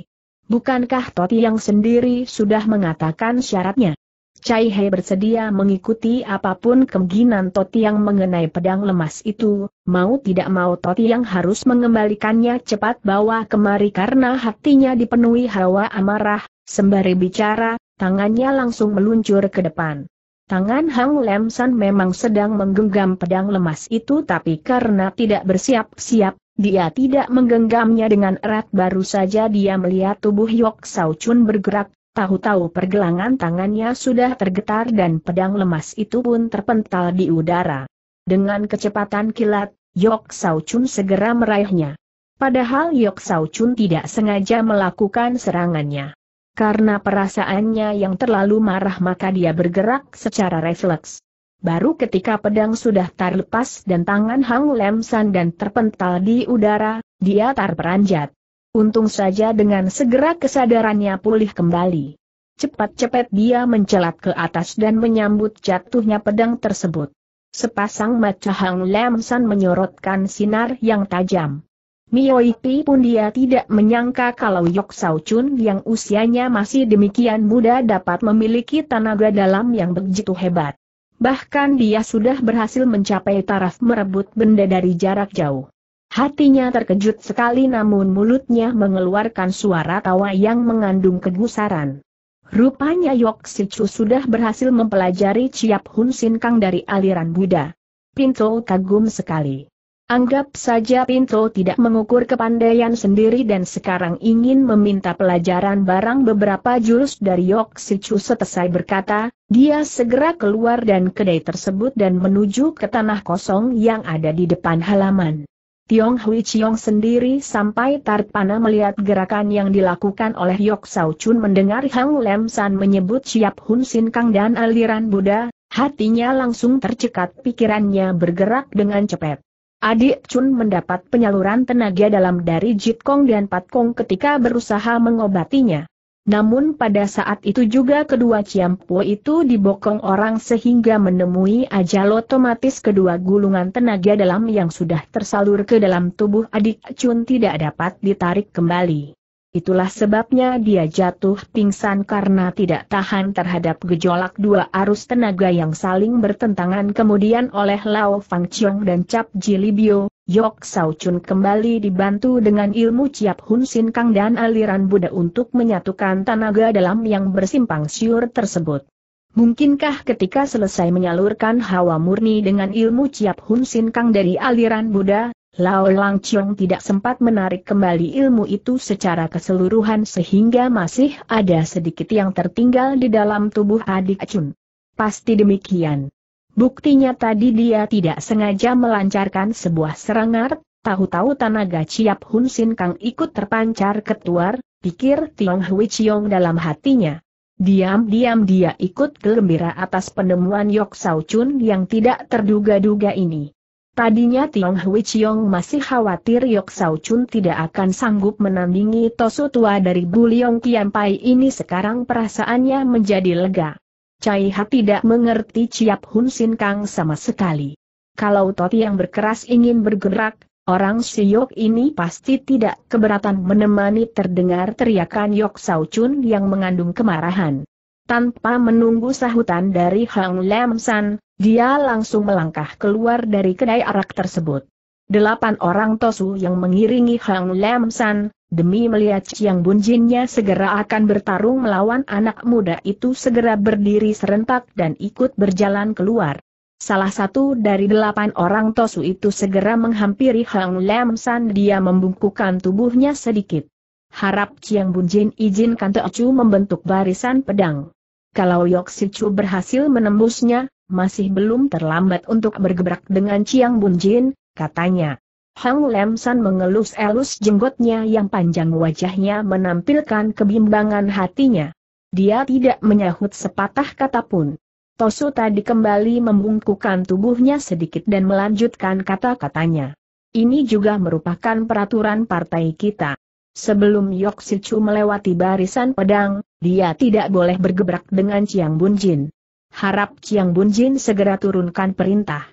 Bukankah Toti yang sendiri sudah mengatakan syaratnya? Cai Hai bersedia mengikuti apapun kemungkinan Toti yang mengenai pedang lemas itu, mau tidak mau Toti yang harus mengembalikannya cepat bawa kemari karena hatinya dipenuhi hawa amarah, Sembari bicara, tangannya langsung meluncur ke depan. Tangan Hang Lem San memang sedang menggenggam pedang lemas itu tapi karena tidak bersiap-siap, dia tidak menggenggamnya dengan erat baru saja dia melihat tubuh Yok Sao Chun bergerak, tahu-tahu pergelangan tangannya sudah tergetar dan pedang lemas itu pun terpental di udara. Dengan kecepatan kilat, Yok Sao Chun segera meraihnya. Padahal Yok Sao Chun tidak sengaja melakukan serangannya. Karena perasaannya yang terlalu marah maka dia bergerak secara refleks. Baru ketika pedang sudah terlepas dan tangan Hang San dan terpental di udara, dia terperanjat. Untung saja dengan segera kesadarannya pulih kembali. Cepat-cepat dia mencelat ke atas dan menyambut jatuhnya pedang tersebut. Sepasang mata Hang San menyorotkan sinar yang tajam. Mioipi pun dia tidak menyangka kalau Yok Sao Chun yang usianya masih demikian muda dapat memiliki tenaga dalam yang begitu hebat. Bahkan dia sudah berhasil mencapai taraf merebut benda dari jarak jauh. Hatinya terkejut sekali namun mulutnya mengeluarkan suara tawa yang mengandung kegusaran. Rupanya Yok Sichu sudah berhasil mempelajari Ciap Hun Sin Kang dari aliran Buddha. Pinto kagum sekali. Anggap saja Pinto tidak mengukur kepandaian sendiri dan sekarang ingin meminta pelajaran barang beberapa jurus dari Yok Sichu setelah berkata, dia segera keluar dan kedai tersebut dan menuju ke tanah kosong yang ada di depan halaman. Tiong Hui Chiong sendiri sampai Tarpana melihat gerakan yang dilakukan oleh Yok Sao Chun mendengar Hang Lem San menyebut siap Hun Sin Kang dan aliran Buddha, hatinya langsung tercekat pikirannya bergerak dengan cepat. Adik Chun mendapat penyaluran tenaga dalam dari Jit Kong dan Pat Kong ketika berusaha mengobatinya. Namun pada saat itu juga kedua Ciampo itu dibokong orang sehingga menemui ajal otomatis kedua gulungan tenaga dalam yang sudah tersalur ke dalam tubuh adik Chun tidak dapat ditarik kembali. Itulah sebabnya dia jatuh pingsan karena tidak tahan terhadap gejolak dua arus tenaga yang saling bertentangan kemudian oleh Lao Fang Chiong dan Cap Jilibio, Yok Sao Chun kembali dibantu dengan ilmu Ciap Hun Sin Kang dan aliran Buddha untuk menyatukan tenaga dalam yang bersimpang siur tersebut. Mungkinkah ketika selesai menyalurkan hawa murni dengan ilmu Ciap Hun Sin Kang dari aliran Buddha, Lao Lang Chiong tidak sempat menarik kembali ilmu itu secara keseluruhan sehingga masih ada sedikit yang tertinggal di dalam tubuh adik Chun. Pasti demikian. Buktinya tadi dia tidak sengaja melancarkan sebuah serangan, tahu-tahu tanaga Ciap Hun Sin Kang ikut terpancar ketuar, pikir Tiong Hui Chiong dalam hatinya. Diam-diam dia ikut gembira atas penemuan Yok Sau Chun yang tidak terduga-duga ini. Tadinya Tiong Hui Chiong masih khawatir Yok Sao Chun tidak akan sanggup menandingi Tosu Tua dari Buliong Pai ini sekarang perasaannya menjadi lega. Cai Ha tidak mengerti Ciap Hun Sin Kang sama sekali. Kalau Toti yang berkeras ingin bergerak, orang si Siok ini pasti tidak keberatan menemani terdengar teriakan Yok Sao Chun yang mengandung kemarahan. Tanpa menunggu sahutan dari Hang Lam San, dia langsung melangkah keluar dari kedai arak tersebut. Delapan orang Tosu yang mengiringi Hang Lam San, demi melihat Chiang Jinnya segera akan bertarung melawan anak muda itu segera berdiri serentak dan ikut berjalan keluar. Salah satu dari delapan orang Tosu itu segera menghampiri Hang Lam San dia membungkukkan tubuhnya sedikit. Harap Chiang Bunjin izinkan Teocu membentuk barisan pedang. Kalau Chu berhasil menembusnya, masih belum terlambat untuk bergebrak dengan Chiang Bunjin, katanya. Hang Lem San mengelus-elus jenggotnya yang panjang wajahnya menampilkan kebimbangan hatinya. Dia tidak menyahut sepatah kata pun. Tosu tadi kembali membungkukan tubuhnya sedikit dan melanjutkan kata-katanya. Ini juga merupakan peraturan partai kita. Sebelum Yoksicu melewati barisan pedang, dia tidak boleh bergebrak dengan Chiang Bunjin. Harap Chiang Bunjin segera turunkan perintah.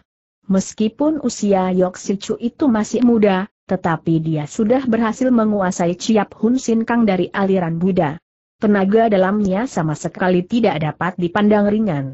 Meskipun usia Yoksicu itu masih muda, tetapi dia sudah berhasil menguasai Ciap Hun Sin Kang dari aliran Buddha. Tenaga dalamnya sama sekali tidak dapat dipandang ringan.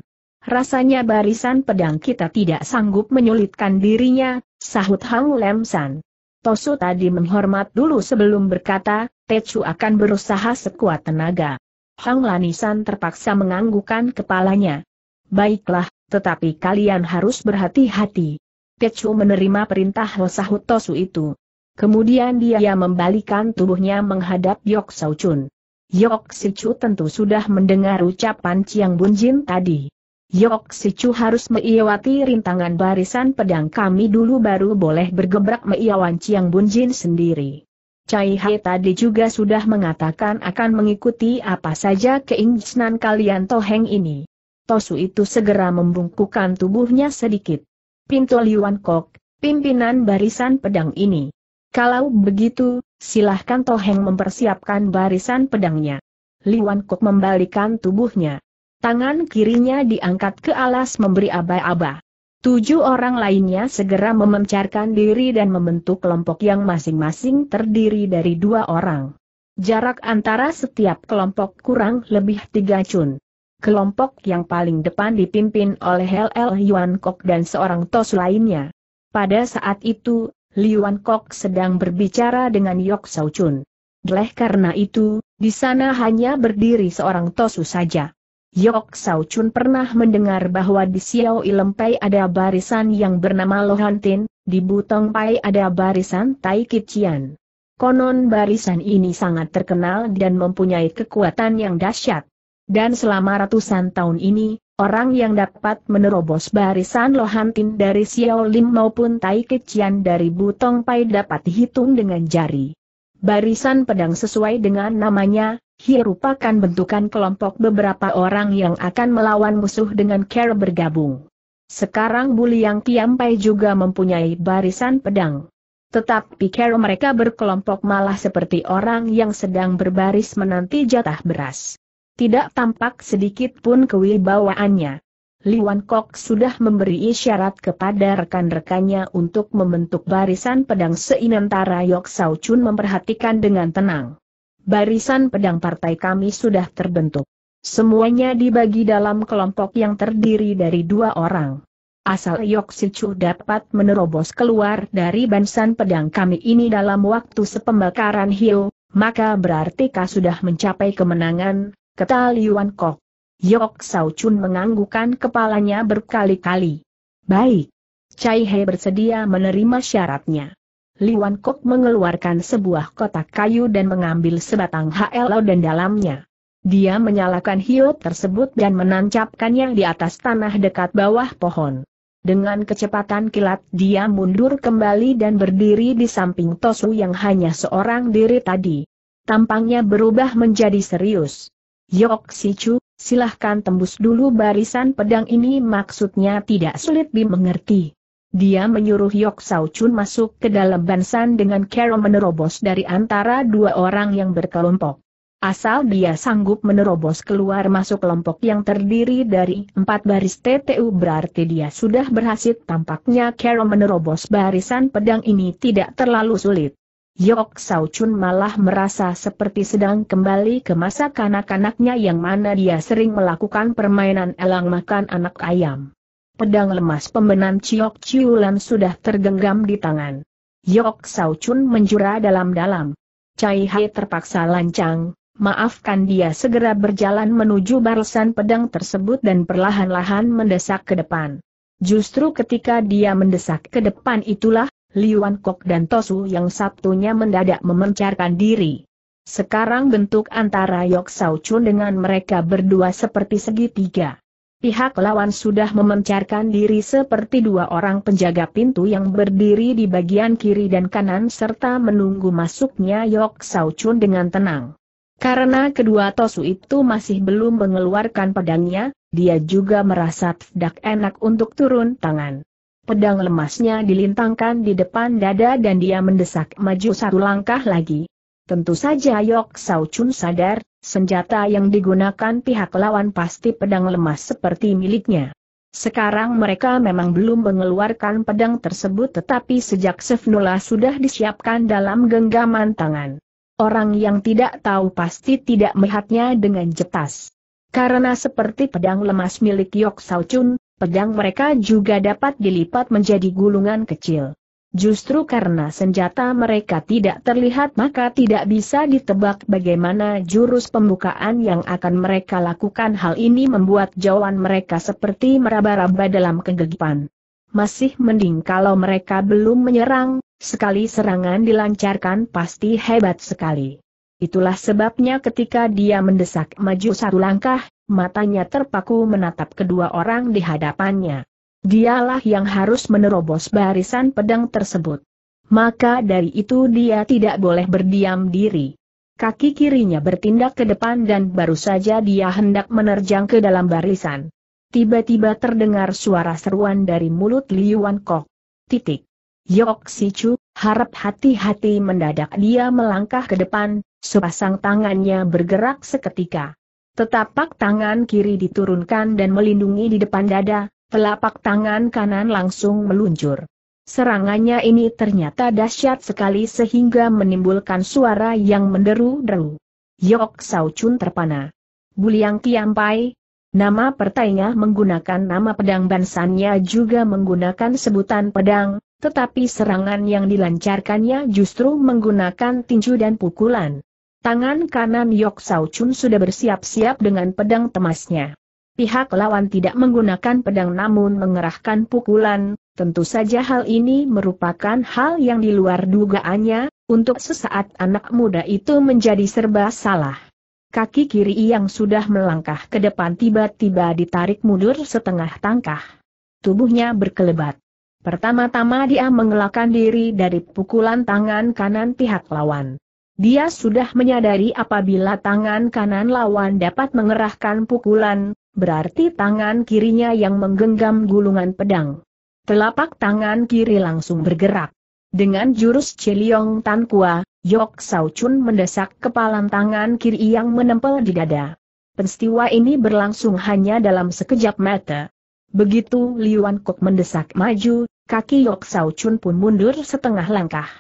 Rasanya barisan pedang kita tidak sanggup menyulitkan dirinya, sahut Hang Lem San. Tosu tadi menghormat dulu sebelum berkata, Tecu akan berusaha sekuat tenaga. Hang Lanisan terpaksa menganggukkan kepalanya. Baiklah, tetapi kalian harus berhati-hati. Tecu menerima perintah Hosahut Tosu itu. Kemudian dia membalikan tubuhnya menghadap Yok Saucun. Yok Sicu tentu sudah mendengar ucapan Chiang Bunjin tadi. Yok Chu harus meiawati rintangan barisan pedang kami dulu baru boleh bergebrak meiawan Bun Bunjin sendiri. Cai Hai tadi juga sudah mengatakan akan mengikuti apa saja keinginan kalian Toheng ini. Tosu itu segera membungkukkan tubuhnya sedikit. Pintu Liwan Kok, pimpinan barisan pedang ini. Kalau begitu, silahkan Toheng mempersiapkan barisan pedangnya. Liwan Kok membalikan tubuhnya. Tangan kirinya diangkat ke alas memberi aba-aba. Tujuh orang lainnya segera memencarkan diri dan membentuk kelompok yang masing-masing terdiri dari dua orang. Jarak antara setiap kelompok kurang lebih tiga cun. Kelompok yang paling depan dipimpin oleh LL Yuan Kok dan seorang tos lainnya. Pada saat itu, Liuan Kok sedang berbicara dengan Yok Sau Chun. Oleh karena itu, di sana hanya berdiri seorang Tosu saja. Yok Sao Chun pernah mendengar bahwa di Xiao Ilempai ada barisan yang bernama Lohantin, di Butong Pai ada barisan Tai Kician. Konon barisan ini sangat terkenal dan mempunyai kekuatan yang dahsyat. Dan selama ratusan tahun ini, orang yang dapat menerobos barisan Lohantin dari Xiao Lim maupun Tai Kician dari Butong Pai dapat dihitung dengan jari. Barisan pedang sesuai dengan namanya, Hi merupakan bentukan kelompok beberapa orang yang akan melawan musuh dengan care bergabung. Sekarang Buliang Tiampai juga mempunyai barisan pedang. Tetapi care mereka berkelompok malah seperti orang yang sedang berbaris menanti jatah beras. Tidak tampak sedikit pun kewibawaannya. Wan Kok sudah memberi isyarat kepada rekan-rekannya untuk membentuk barisan pedang seinantara Yok Sao Chun memperhatikan dengan tenang barisan pedang partai kami sudah terbentuk. Semuanya dibagi dalam kelompok yang terdiri dari dua orang. Asal Yok Sicu dapat menerobos keluar dari bansan pedang kami ini dalam waktu sepembakaran hiu, maka berarti kau sudah mencapai kemenangan, kata Liuan Kok. Yok Sao Chun menganggukkan kepalanya berkali-kali. Baik. Chai He bersedia menerima syaratnya. Wan Kok mengeluarkan sebuah kotak kayu dan mengambil sebatang HLO dan dalamnya. Dia menyalakan hiu tersebut dan menancapkannya di atas tanah dekat bawah pohon. Dengan kecepatan kilat dia mundur kembali dan berdiri di samping Tosu yang hanya seorang diri tadi. Tampangnya berubah menjadi serius. Yok Sichu, silahkan tembus dulu barisan pedang ini maksudnya tidak sulit dimengerti. Dia menyuruh Yok Sao Chun masuk ke dalam bansan dengan Carol menerobos dari antara dua orang yang berkelompok. Asal dia sanggup menerobos keluar masuk kelompok yang terdiri dari empat baris TTU berarti dia sudah berhasil tampaknya Carol menerobos barisan pedang ini tidak terlalu sulit. Yok Sao Chun malah merasa seperti sedang kembali ke masa kanak-kanaknya yang mana dia sering melakukan permainan elang makan anak ayam pedang lemas pembenan Ciok Ciulan sudah tergenggam di tangan. Yok Sao Chun menjura dalam-dalam. Cai Hai terpaksa lancang, maafkan dia segera berjalan menuju barisan pedang tersebut dan perlahan-lahan mendesak ke depan. Justru ketika dia mendesak ke depan itulah, Wan Kok dan Tosu yang Sabtunya mendadak memencarkan diri. Sekarang bentuk antara Yok Sao Chun dengan mereka berdua seperti segitiga. Pihak lawan sudah memencarkan diri seperti dua orang penjaga pintu yang berdiri di bagian kiri dan kanan serta menunggu masuknya Yok Sao Chun dengan tenang. Karena kedua Tosu itu masih belum mengeluarkan pedangnya, dia juga merasa tidak enak untuk turun tangan. Pedang lemasnya dilintangkan di depan dada dan dia mendesak maju satu langkah lagi. Tentu saja Yok Sao Chun sadar, senjata yang digunakan pihak lawan pasti pedang lemas seperti miliknya. Sekarang mereka memang belum mengeluarkan pedang tersebut tetapi sejak Sefnula sudah disiapkan dalam genggaman tangan. Orang yang tidak tahu pasti tidak melihatnya dengan jelas. Karena seperti pedang lemas milik Yok Sao Chun, pedang mereka juga dapat dilipat menjadi gulungan kecil. Justru karena senjata mereka tidak terlihat maka tidak bisa ditebak bagaimana jurus pembukaan yang akan mereka lakukan hal ini membuat jawan mereka seperti meraba-raba dalam kegegipan. Masih mending kalau mereka belum menyerang, sekali serangan dilancarkan pasti hebat sekali. Itulah sebabnya ketika dia mendesak maju satu langkah, matanya terpaku menatap kedua orang di hadapannya. Dialah yang harus menerobos barisan pedang tersebut. Maka dari itu dia tidak boleh berdiam diri. Kaki kirinya bertindak ke depan dan baru saja dia hendak menerjang ke dalam barisan. Tiba-tiba terdengar suara seruan dari mulut Liuan Kok. Titik. Yok Si Chu harap hati-hati mendadak dia melangkah ke depan, sepasang tangannya bergerak seketika. Tetapak tangan kiri diturunkan dan melindungi di depan dada, Telapak tangan kanan langsung meluncur. Serangannya ini ternyata dahsyat sekali sehingga menimbulkan suara yang menderu-deru. Yok Sao Chun terpana. Buliang Kiampai, Nama pertanya menggunakan nama pedang bansannya juga menggunakan sebutan pedang, tetapi serangan yang dilancarkannya justru menggunakan tinju dan pukulan. Tangan kanan Yok Sao Chun sudah bersiap-siap dengan pedang temasnya. Pihak lawan tidak menggunakan pedang namun mengerahkan pukulan, tentu saja hal ini merupakan hal yang di luar dugaannya, untuk sesaat anak muda itu menjadi serba salah. Kaki kiri yang sudah melangkah ke depan tiba-tiba ditarik mundur setengah tangkah. Tubuhnya berkelebat. Pertama-tama dia mengelakkan diri dari pukulan tangan kanan pihak lawan. Dia sudah menyadari apabila tangan kanan lawan dapat mengerahkan pukulan, Berarti tangan kirinya yang menggenggam gulungan pedang. Telapak tangan kiri langsung bergerak. Dengan jurus Ciliong Tan Kua, Yok Sao Chun mendesak kepalan tangan kiri yang menempel di dada. Peristiwa ini berlangsung hanya dalam sekejap mata. Begitu Liuan Kok mendesak maju, kaki Yok Sao Chun pun mundur setengah langkah.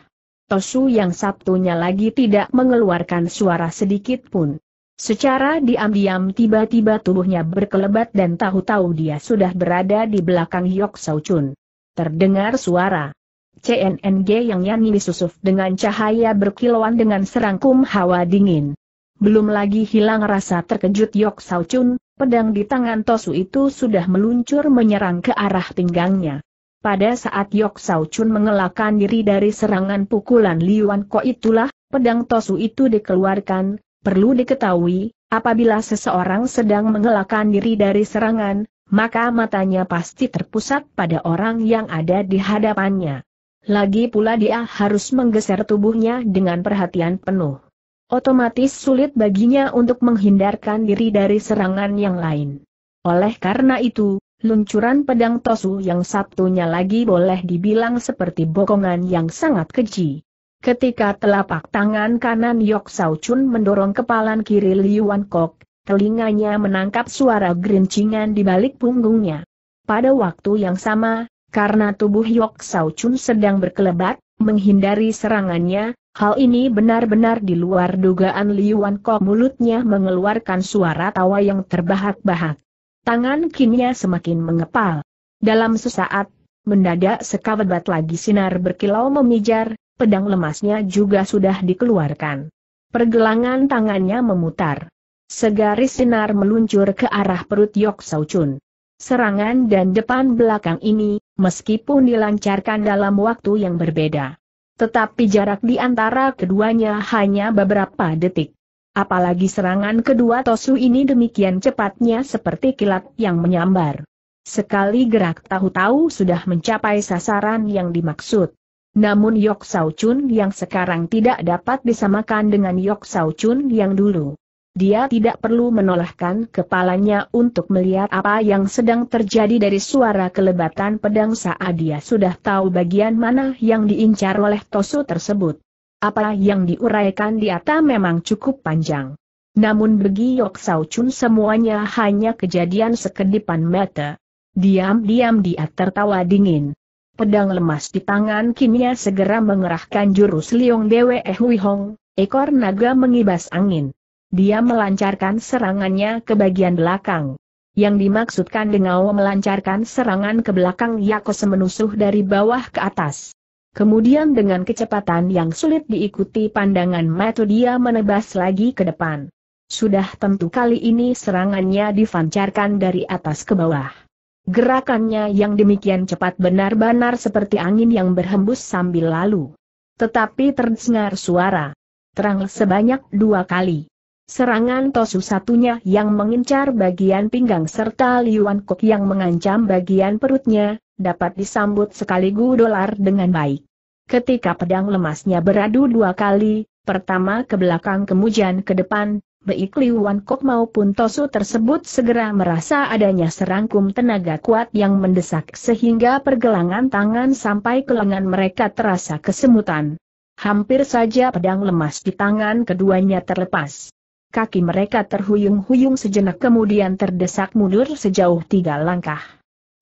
Tosu yang Sabtunya lagi tidak mengeluarkan suara sedikit pun. Secara diam-diam tiba-tiba tubuhnya berkelebat dan tahu-tahu dia sudah berada di belakang Yok Sau Chun. Terdengar suara. CNNG yang nyanyi disusuf dengan cahaya berkilauan dengan serangkum hawa dingin. Belum lagi hilang rasa terkejut Yok Sau Chun, pedang di tangan Tosu itu sudah meluncur menyerang ke arah pinggangnya. Pada saat Yok Sau Chun mengelakkan diri dari serangan pukulan Liwan Ko itulah, pedang Tosu itu dikeluarkan, Perlu diketahui, apabila seseorang sedang mengelakkan diri dari serangan, maka matanya pasti terpusat pada orang yang ada di hadapannya. Lagi pula dia harus menggeser tubuhnya dengan perhatian penuh. Otomatis sulit baginya untuk menghindarkan diri dari serangan yang lain. Oleh karena itu, luncuran pedang Tosu yang satunya lagi boleh dibilang seperti bokongan yang sangat keji. Ketika telapak tangan kanan Yok Sao Chun mendorong kepalan kiri Liuan Kok, telinganya menangkap suara gerincingan di balik punggungnya. Pada waktu yang sama, karena tubuh Yok Sao Chun sedang berkelebat, menghindari serangannya, hal ini benar-benar di luar dugaan Liuan Kok mulutnya mengeluarkan suara tawa yang terbahak-bahak. Tangan kinnya semakin mengepal. Dalam sesaat, mendadak sekabat lagi sinar berkilau memijar, pedang lemasnya juga sudah dikeluarkan. Pergelangan tangannya memutar. Segaris sinar meluncur ke arah perut Yok Saucun. Serangan dan depan belakang ini, meskipun dilancarkan dalam waktu yang berbeda. Tetapi jarak di antara keduanya hanya beberapa detik. Apalagi serangan kedua Tosu ini demikian cepatnya seperti kilat yang menyambar. Sekali gerak tahu-tahu sudah mencapai sasaran yang dimaksud. Namun Yok Sao Chun yang sekarang tidak dapat disamakan dengan Yok Sao Chun yang dulu. Dia tidak perlu menolakkan kepalanya untuk melihat apa yang sedang terjadi dari suara kelebatan pedang saat dia sudah tahu bagian mana yang diincar oleh Tosu tersebut. Apa yang diuraikan di atas memang cukup panjang. Namun bagi Yok Sao Chun semuanya hanya kejadian sekedipan mata. Diam-diam dia tertawa dingin. Pedang lemas di tangan Kimia segera mengerahkan jurus Liong Dewe eh Hui Hong, ekor naga mengibas angin. Dia melancarkan serangannya ke bagian belakang. Yang dimaksudkan dengan melancarkan serangan ke belakang Yakos menusuh dari bawah ke atas. Kemudian dengan kecepatan yang sulit diikuti pandangan mata dia menebas lagi ke depan. Sudah tentu kali ini serangannya difancarkan dari atas ke bawah. Gerakannya yang demikian cepat benar-benar seperti angin yang berhembus sambil lalu. Tetapi terdengar suara. Terang sebanyak dua kali. Serangan Tosu satunya yang mengincar bagian pinggang serta Liuan Kok yang mengancam bagian perutnya, dapat disambut sekaligus dolar dengan baik. Ketika pedang lemasnya beradu dua kali, pertama ke belakang kemudian ke depan, baik Liu Wan Kok maupun Tosu tersebut segera merasa adanya serangkum tenaga kuat yang mendesak sehingga pergelangan tangan sampai ke lengan mereka terasa kesemutan. Hampir saja pedang lemas di tangan keduanya terlepas. Kaki mereka terhuyung-huyung sejenak kemudian terdesak mundur sejauh tiga langkah.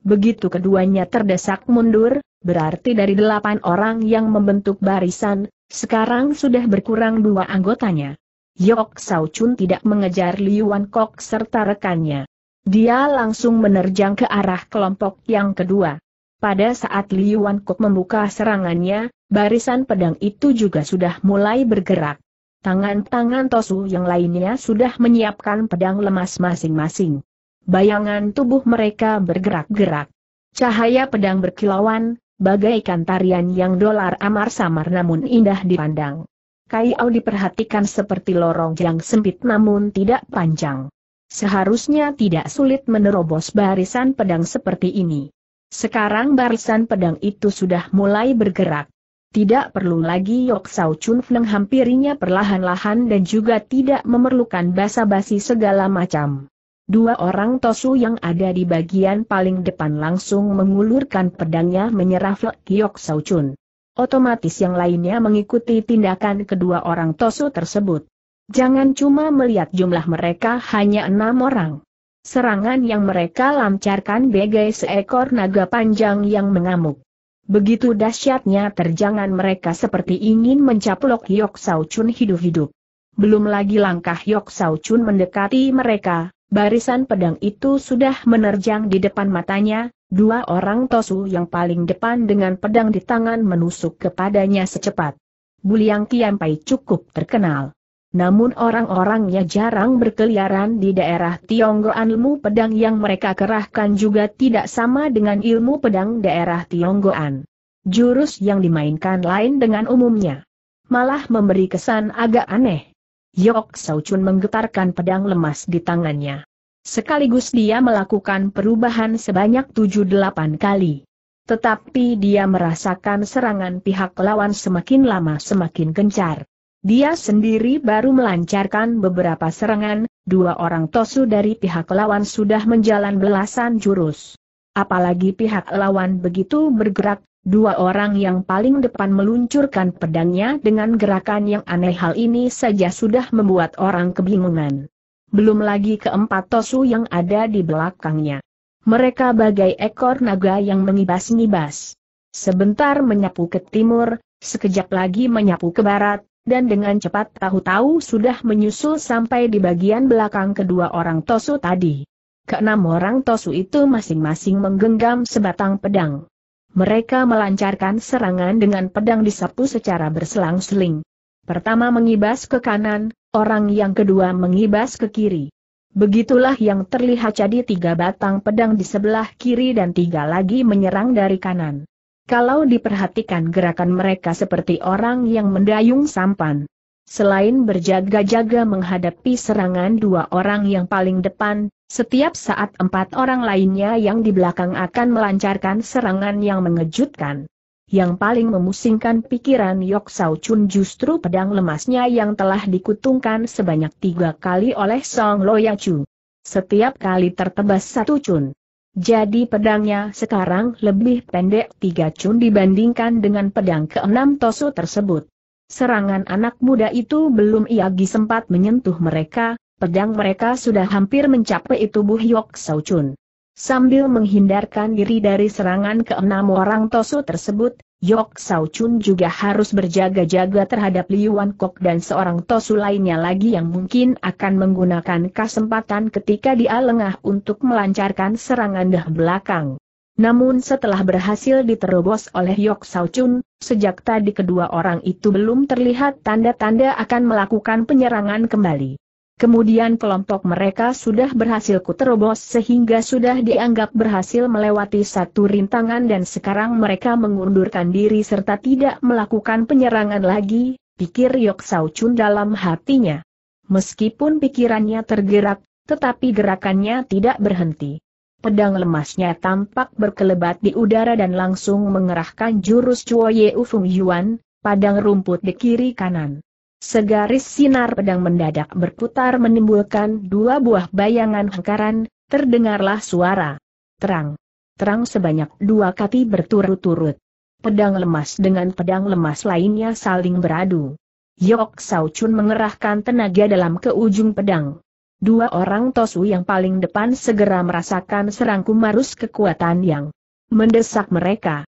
Begitu keduanya terdesak mundur, berarti dari delapan orang yang membentuk barisan, sekarang sudah berkurang dua anggotanya. Yok Sao Chun tidak mengejar Liuan Kok serta rekannya. Dia langsung menerjang ke arah kelompok yang kedua. Pada saat Liuan Kok membuka serangannya, barisan pedang itu juga sudah mulai bergerak. Tangan-tangan Tosu yang lainnya sudah menyiapkan pedang lemas masing-masing. Bayangan tubuh mereka bergerak-gerak. Cahaya pedang berkilauan, bagaikan tarian yang dolar amar samar namun indah dipandang. Kaiau diperhatikan seperti lorong yang sempit namun tidak panjang. Seharusnya tidak sulit menerobos barisan pedang seperti ini. Sekarang barisan pedang itu sudah mulai bergerak. Tidak perlu lagi Yok Sao Chun Feng hampirinya perlahan-lahan dan juga tidak memerlukan basa-basi segala macam. Dua orang Tosu yang ada di bagian paling depan langsung mengulurkan pedangnya menyerah Yok Sao Chun. Otomatis yang lainnya mengikuti tindakan kedua orang Tosu tersebut. Jangan cuma melihat jumlah mereka hanya enam orang. Serangan yang mereka lancarkan bagai seekor naga panjang yang mengamuk. Begitu dahsyatnya terjangan mereka seperti ingin mencaplok Yok Sao Chun hidup-hidup. Belum lagi langkah Yok Sao Chun mendekati mereka, barisan pedang itu sudah menerjang di depan matanya, Dua orang Tosu yang paling depan dengan pedang di tangan menusuk kepadanya secepat. Buliang Kiampai cukup terkenal. Namun orang-orangnya jarang berkeliaran di daerah Tionggoan ilmu pedang yang mereka kerahkan juga tidak sama dengan ilmu pedang daerah Tionggoan. Jurus yang dimainkan lain dengan umumnya. Malah memberi kesan agak aneh. Yok Saucun menggetarkan pedang lemas di tangannya. Sekaligus dia melakukan perubahan sebanyak 7-8 kali. Tetapi dia merasakan serangan pihak lawan semakin lama semakin gencar. Dia sendiri baru melancarkan beberapa serangan, dua orang tosu dari pihak lawan sudah menjalan belasan jurus. Apalagi pihak lawan begitu bergerak, dua orang yang paling depan meluncurkan pedangnya dengan gerakan yang aneh hal ini saja sudah membuat orang kebingungan belum lagi keempat tosu yang ada di belakangnya. Mereka bagai ekor naga yang mengibas-ngibas. Sebentar menyapu ke timur, sekejap lagi menyapu ke barat, dan dengan cepat tahu-tahu sudah menyusul sampai di bagian belakang kedua orang tosu tadi. Keenam orang tosu itu masing-masing menggenggam sebatang pedang. Mereka melancarkan serangan dengan pedang disapu secara berselang-seling. Pertama mengibas ke kanan, Orang yang kedua mengibas ke kiri. Begitulah yang terlihat jadi tiga batang pedang di sebelah kiri dan tiga lagi menyerang dari kanan. Kalau diperhatikan gerakan mereka seperti orang yang mendayung sampan. Selain berjaga-jaga menghadapi serangan dua orang yang paling depan, setiap saat empat orang lainnya yang di belakang akan melancarkan serangan yang mengejutkan yang paling memusingkan pikiran Yok Sao Chun justru pedang lemasnya yang telah dikutungkan sebanyak tiga kali oleh Song Loya Chu. Setiap kali tertebas satu Chun. Jadi pedangnya sekarang lebih pendek tiga Chun dibandingkan dengan pedang keenam Tosu tersebut. Serangan anak muda itu belum ia sempat menyentuh mereka, pedang mereka sudah hampir mencapai tubuh Yok Sao Chun. Sambil menghindarkan diri dari serangan keenam orang Tosu tersebut, Yok Sao Chun juga harus berjaga-jaga terhadap Wan Kok dan seorang Tosu lainnya lagi yang mungkin akan menggunakan kesempatan ketika dia lengah untuk melancarkan serangan dah belakang. Namun setelah berhasil diterobos oleh Yok Sao Chun, sejak tadi kedua orang itu belum terlihat tanda-tanda akan melakukan penyerangan kembali. Kemudian kelompok mereka sudah berhasil kuterobos sehingga sudah dianggap berhasil melewati satu rintangan dan sekarang mereka mengundurkan diri serta tidak melakukan penyerangan lagi, pikir Yok Sao Chun dalam hatinya. Meskipun pikirannya tergerak, tetapi gerakannya tidak berhenti. Pedang lemasnya tampak berkelebat di udara dan langsung mengerahkan jurus Chuo Ye Ufung Yuan, padang rumput di kiri kanan. Segaris sinar pedang mendadak berputar menimbulkan dua buah bayangan hengkaran, terdengarlah suara. Terang. Terang sebanyak dua kali berturut-turut. Pedang lemas dengan pedang lemas lainnya saling beradu. Yok Sao Chun mengerahkan tenaga dalam ke ujung pedang. Dua orang Tosu yang paling depan segera merasakan serangku marus kekuatan yang mendesak mereka.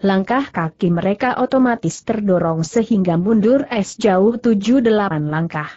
Langkah kaki mereka otomatis terdorong sehingga mundur es jauh tujuh delapan langkah.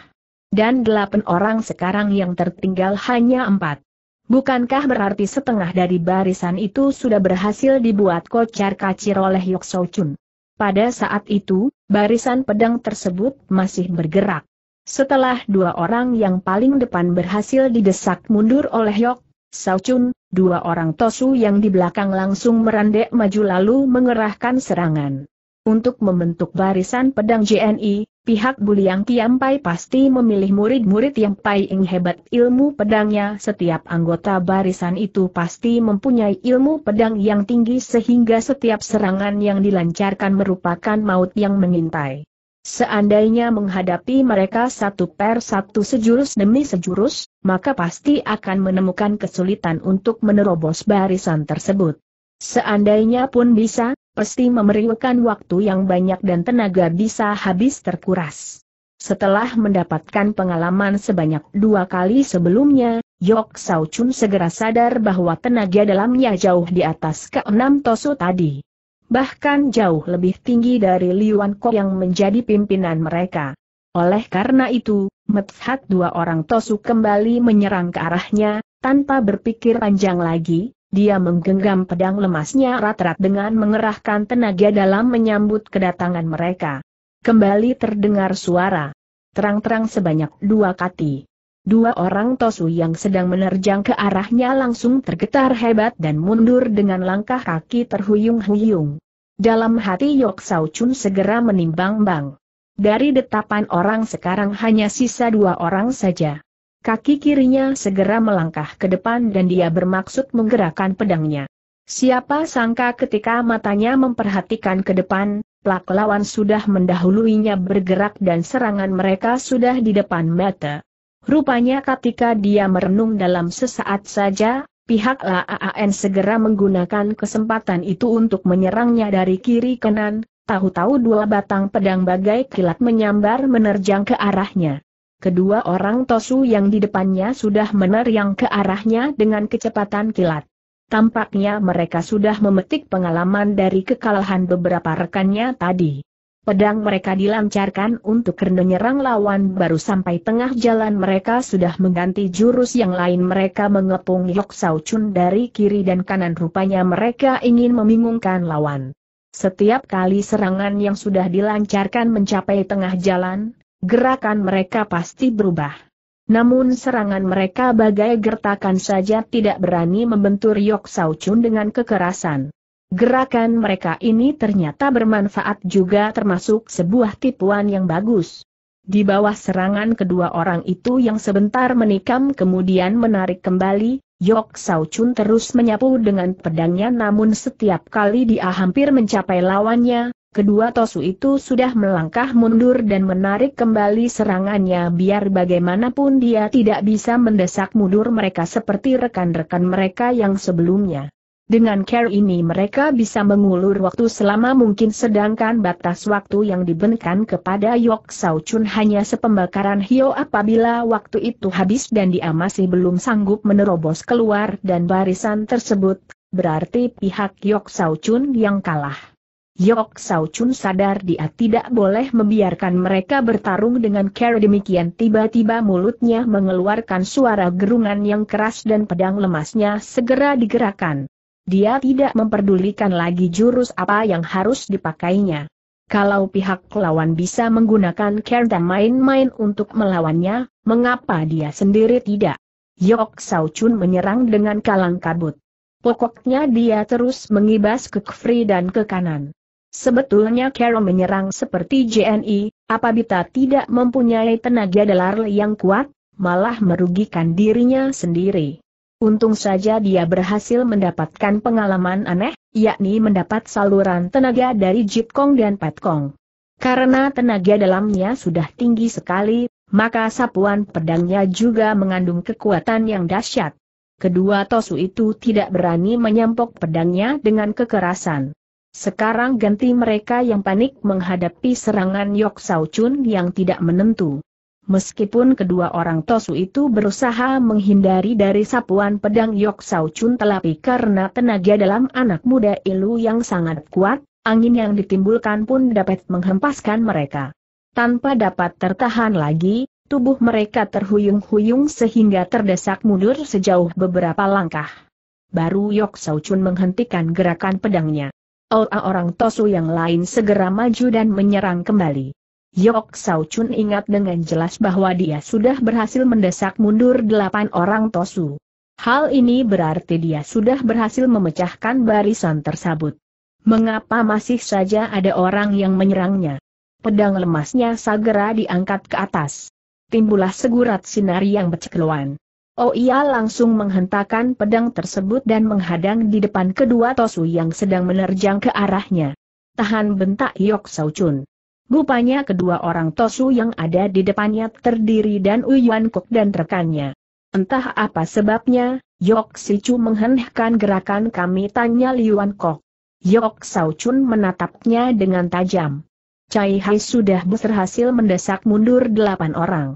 Dan delapan orang sekarang yang tertinggal hanya empat. Bukankah berarti setengah dari barisan itu sudah berhasil dibuat kocar kacir oleh Yok So Chun? Pada saat itu, barisan pedang tersebut masih bergerak. Setelah dua orang yang paling depan berhasil didesak mundur oleh Yok Sao Chun, dua orang Tosu yang di belakang langsung merendek maju lalu mengerahkan serangan. Untuk membentuk barisan pedang JNI, pihak Buliang Tiampai pasti memilih murid-murid yang paling hebat ilmu pedangnya. Setiap anggota barisan itu pasti mempunyai ilmu pedang yang tinggi sehingga setiap serangan yang dilancarkan merupakan maut yang mengintai. Seandainya menghadapi mereka satu per satu sejurus demi sejurus, maka pasti akan menemukan kesulitan untuk menerobos barisan tersebut. Seandainya pun bisa, pasti memerlukan waktu yang banyak dan tenaga bisa habis terkuras. Setelah mendapatkan pengalaman sebanyak dua kali sebelumnya, Yok Sao Chun segera sadar bahwa tenaga dalamnya jauh di atas keenam tosu tadi. Bahkan jauh lebih tinggi dari Liwan Kok yang menjadi pimpinan mereka. Oleh karena itu, Metshat dua orang Tosu kembali menyerang ke arahnya, tanpa berpikir panjang lagi, dia menggenggam pedang lemasnya rat-rat dengan mengerahkan tenaga dalam menyambut kedatangan mereka. Kembali terdengar suara. Terang-terang sebanyak dua kati. Dua orang Tosu yang sedang menerjang ke arahnya langsung tergetar hebat dan mundur dengan langkah kaki terhuyung-huyung. Dalam hati Yok Sao Chun segera menimbang-bang. Dari detapan orang sekarang hanya sisa dua orang saja. Kaki kirinya segera melangkah ke depan dan dia bermaksud menggerakkan pedangnya. Siapa sangka ketika matanya memperhatikan ke depan, plak lawan sudah mendahuluinya bergerak dan serangan mereka sudah di depan mata. Rupanya ketika dia merenung dalam sesaat saja, pihak LAAN segera menggunakan kesempatan itu untuk menyerangnya dari kiri kanan, tahu-tahu dua batang pedang bagai kilat menyambar menerjang ke arahnya. Kedua orang Tosu yang di depannya sudah menerjang ke arahnya dengan kecepatan kilat. Tampaknya mereka sudah memetik pengalaman dari kekalahan beberapa rekannya tadi. Pedang mereka dilancarkan untuk menyerang lawan baru sampai tengah jalan mereka sudah mengganti jurus yang lain mereka mengepung Yok Sao Chun dari kiri dan kanan rupanya mereka ingin membingungkan lawan. Setiap kali serangan yang sudah dilancarkan mencapai tengah jalan, gerakan mereka pasti berubah. Namun serangan mereka bagai gertakan saja tidak berani membentur Yok Saucun dengan kekerasan. Gerakan mereka ini ternyata bermanfaat juga termasuk sebuah tipuan yang bagus. Di bawah serangan kedua orang itu yang sebentar menikam kemudian menarik kembali, Yok Sao Chun terus menyapu dengan pedangnya namun setiap kali dia hampir mencapai lawannya, kedua Tosu itu sudah melangkah mundur dan menarik kembali serangannya biar bagaimanapun dia tidak bisa mendesak mundur mereka seperti rekan-rekan mereka yang sebelumnya. Dengan care ini mereka bisa mengulur waktu selama mungkin sedangkan batas waktu yang dibenkan kepada Yok Sao Chun hanya sepembakaran hio apabila waktu itu habis dan dia masih belum sanggup menerobos keluar dan barisan tersebut, berarti pihak Yok Sao Chun yang kalah. Yok Sao Chun sadar dia tidak boleh membiarkan mereka bertarung dengan care demikian tiba-tiba mulutnya mengeluarkan suara gerungan yang keras dan pedang lemasnya segera digerakkan. Dia tidak memperdulikan lagi jurus apa yang harus dipakainya. Kalau pihak lawan bisa menggunakan dan main-main untuk melawannya, mengapa dia sendiri tidak? Yok Sao Chun menyerang dengan kalang kabut. Pokoknya dia terus mengibas ke kiri dan ke kanan. Sebetulnya Carol menyerang seperti JNI, apabila tidak mempunyai tenaga dalar yang kuat, malah merugikan dirinya sendiri. Untung saja dia berhasil mendapatkan pengalaman aneh, yakni mendapat saluran tenaga dari Jip Kong dan Pat Kong. Karena tenaga dalamnya sudah tinggi sekali, maka sapuan pedangnya juga mengandung kekuatan yang dahsyat. Kedua Tosu itu tidak berani menyampok pedangnya dengan kekerasan. Sekarang ganti mereka yang panik menghadapi serangan Yok Sao Chun yang tidak menentu. Meskipun kedua orang Tosu itu berusaha menghindari dari sapuan pedang Yok Sao Chun telapi karena tenaga dalam anak muda Ilu yang sangat kuat, angin yang ditimbulkan pun dapat menghempaskan mereka. Tanpa dapat tertahan lagi, tubuh mereka terhuyung-huyung sehingga terdesak mundur sejauh beberapa langkah. Baru Yok Sao Chun menghentikan gerakan pedangnya. Orang-orang Tosu yang lain segera maju dan menyerang kembali. Yok Sao Chun ingat dengan jelas bahwa dia sudah berhasil mendesak mundur delapan orang Tosu. Hal ini berarti dia sudah berhasil memecahkan barisan tersebut. Mengapa masih saja ada orang yang menyerangnya? Pedang lemasnya segera diangkat ke atas. Timbullah segurat sinar yang bercekluan. Oh ia langsung menghentakkan pedang tersebut dan menghadang di depan kedua Tosu yang sedang menerjang ke arahnya. Tahan bentak Yok Sao Chun. Rupanya kedua orang Tosu yang ada di depannya terdiri dan Uyuan Kok dan rekannya. Entah apa sebabnya, Yok Chu menghenehkan gerakan kami tanya Liuan Kok. Yok Sao Chun menatapnya dengan tajam. Cai Hai sudah berhasil mendesak mundur delapan orang.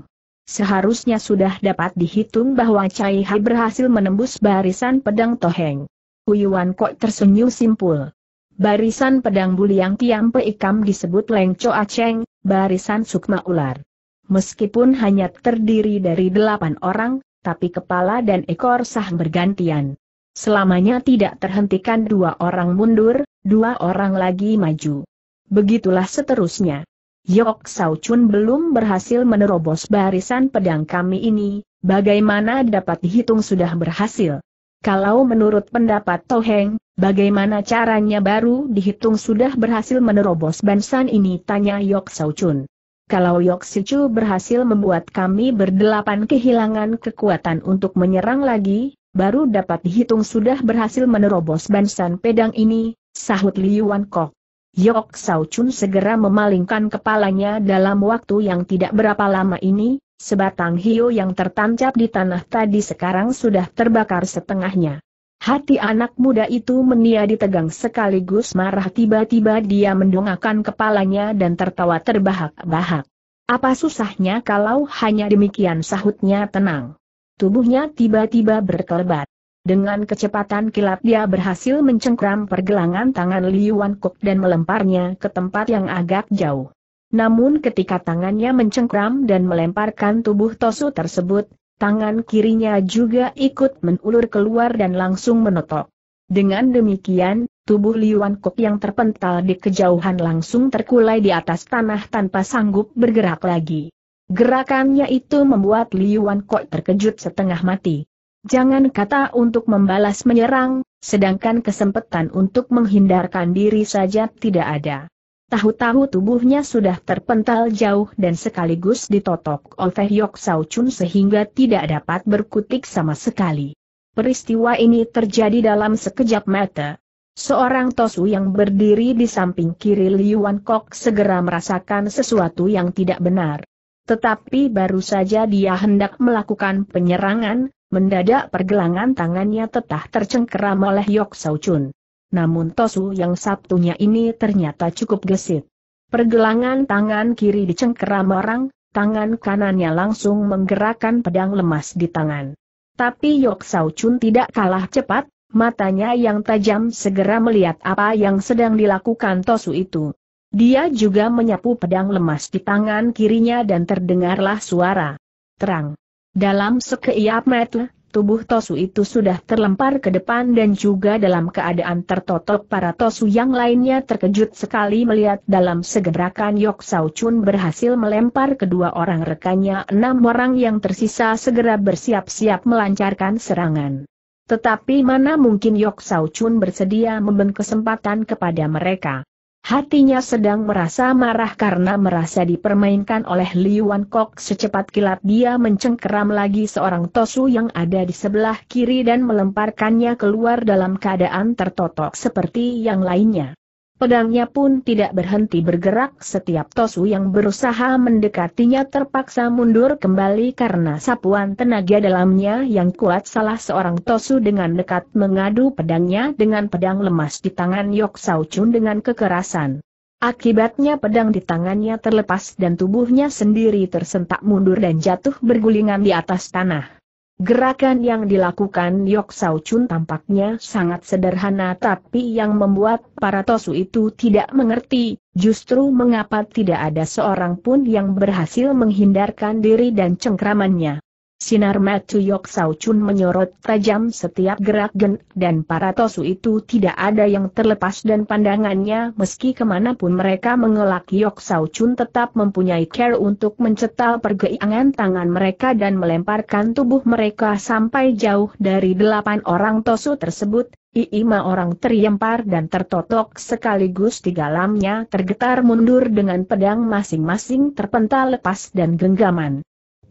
Seharusnya sudah dapat dihitung bahwa Cai Hai berhasil menembus barisan pedang Toheng. Uyuan Kok tersenyum simpul. Barisan pedang buliang Tiam Peikam disebut Leng aceng, Cheng, barisan Sukma Ular. Meskipun hanya terdiri dari delapan orang, tapi kepala dan ekor sah bergantian. Selamanya tidak terhentikan dua orang mundur, dua orang lagi maju. Begitulah seterusnya. Yok Sao Chun belum berhasil menerobos barisan pedang kami ini, bagaimana dapat dihitung sudah berhasil. Kalau menurut pendapat Toheng, bagaimana caranya baru dihitung sudah berhasil menerobos bansan ini tanya Yok Sao Chun. Kalau Yok Chu berhasil membuat kami berdelapan kehilangan kekuatan untuk menyerang lagi, baru dapat dihitung sudah berhasil menerobos bansan pedang ini, sahut Wan Kok. Yok Sao Chun segera memalingkan kepalanya dalam waktu yang tidak berapa lama ini, Sebatang hiu yang tertancap di tanah tadi sekarang sudah terbakar setengahnya. Hati anak muda itu meniadi tegang sekaligus marah tiba-tiba dia mendongakkan kepalanya dan tertawa terbahak-bahak. Apa susahnya kalau hanya demikian sahutnya tenang. Tubuhnya tiba-tiba berkelebat. Dengan kecepatan kilat dia berhasil mencengkram pergelangan tangan Liu Wan dan melemparnya ke tempat yang agak jauh. Namun ketika tangannya mencengkram dan melemparkan tubuh Tosu tersebut, tangan kirinya juga ikut menulur keluar dan langsung menotok. Dengan demikian, tubuh Liwan Kok yang terpental di kejauhan langsung terkulai di atas tanah tanpa sanggup bergerak lagi. Gerakannya itu membuat Liwan Kok terkejut setengah mati. Jangan kata untuk membalas menyerang, sedangkan kesempatan untuk menghindarkan diri saja tidak ada. Tahu-tahu tubuhnya sudah terpental jauh dan sekaligus ditotok oleh Yok Sao Chun sehingga tidak dapat berkutik sama sekali. Peristiwa ini terjadi dalam sekejap mata. Seorang Tosu yang berdiri di samping kiri Liuan Kok segera merasakan sesuatu yang tidak benar. Tetapi baru saja dia hendak melakukan penyerangan, mendadak pergelangan tangannya tetap tercengkeram oleh Yok Sao Chun namun Tosu yang Sabtunya ini ternyata cukup gesit. Pergelangan tangan kiri dicengkeram orang, tangan kanannya langsung menggerakkan pedang lemas di tangan. Tapi Yok Sao Chun tidak kalah cepat, matanya yang tajam segera melihat apa yang sedang dilakukan Tosu itu. Dia juga menyapu pedang lemas di tangan kirinya dan terdengarlah suara. Terang. Dalam sekeiap mata, tubuh Tosu itu sudah terlempar ke depan dan juga dalam keadaan tertotok para Tosu yang lainnya terkejut sekali melihat dalam segerakan Yok Sao Chun berhasil melempar kedua orang rekannya enam orang yang tersisa segera bersiap-siap melancarkan serangan. Tetapi mana mungkin Yok Sao Chun bersedia memberi kesempatan kepada mereka. Hatinya sedang merasa marah karena merasa dipermainkan oleh Liuan Kok secepat kilat dia mencengkeram lagi seorang Tosu yang ada di sebelah kiri dan melemparkannya keluar dalam keadaan tertotok seperti yang lainnya. Pedangnya pun tidak berhenti bergerak setiap Tosu yang berusaha mendekatinya terpaksa mundur kembali karena sapuan tenaga dalamnya yang kuat salah seorang Tosu dengan dekat mengadu pedangnya dengan pedang lemas di tangan Yok Sao Chun dengan kekerasan. Akibatnya pedang di tangannya terlepas dan tubuhnya sendiri tersentak mundur dan jatuh bergulingan di atas tanah. Gerakan yang dilakukan Yok Sao Chun tampaknya sangat sederhana tapi yang membuat para Tosu itu tidak mengerti, justru mengapa tidak ada seorang pun yang berhasil menghindarkan diri dan cengkramannya. Sinar Matu Yok Sao Chun menyorot tajam setiap gerak gen, dan para tosu itu tidak ada yang terlepas dan pandangannya meski kemanapun mereka mengelak Yok Sao Chun tetap mempunyai care untuk mencetal pergeangan tangan mereka dan melemparkan tubuh mereka sampai jauh dari delapan orang tosu tersebut, Iima orang terlempar dan tertotok sekaligus di lamnya tergetar mundur dengan pedang masing-masing terpental lepas dan genggaman.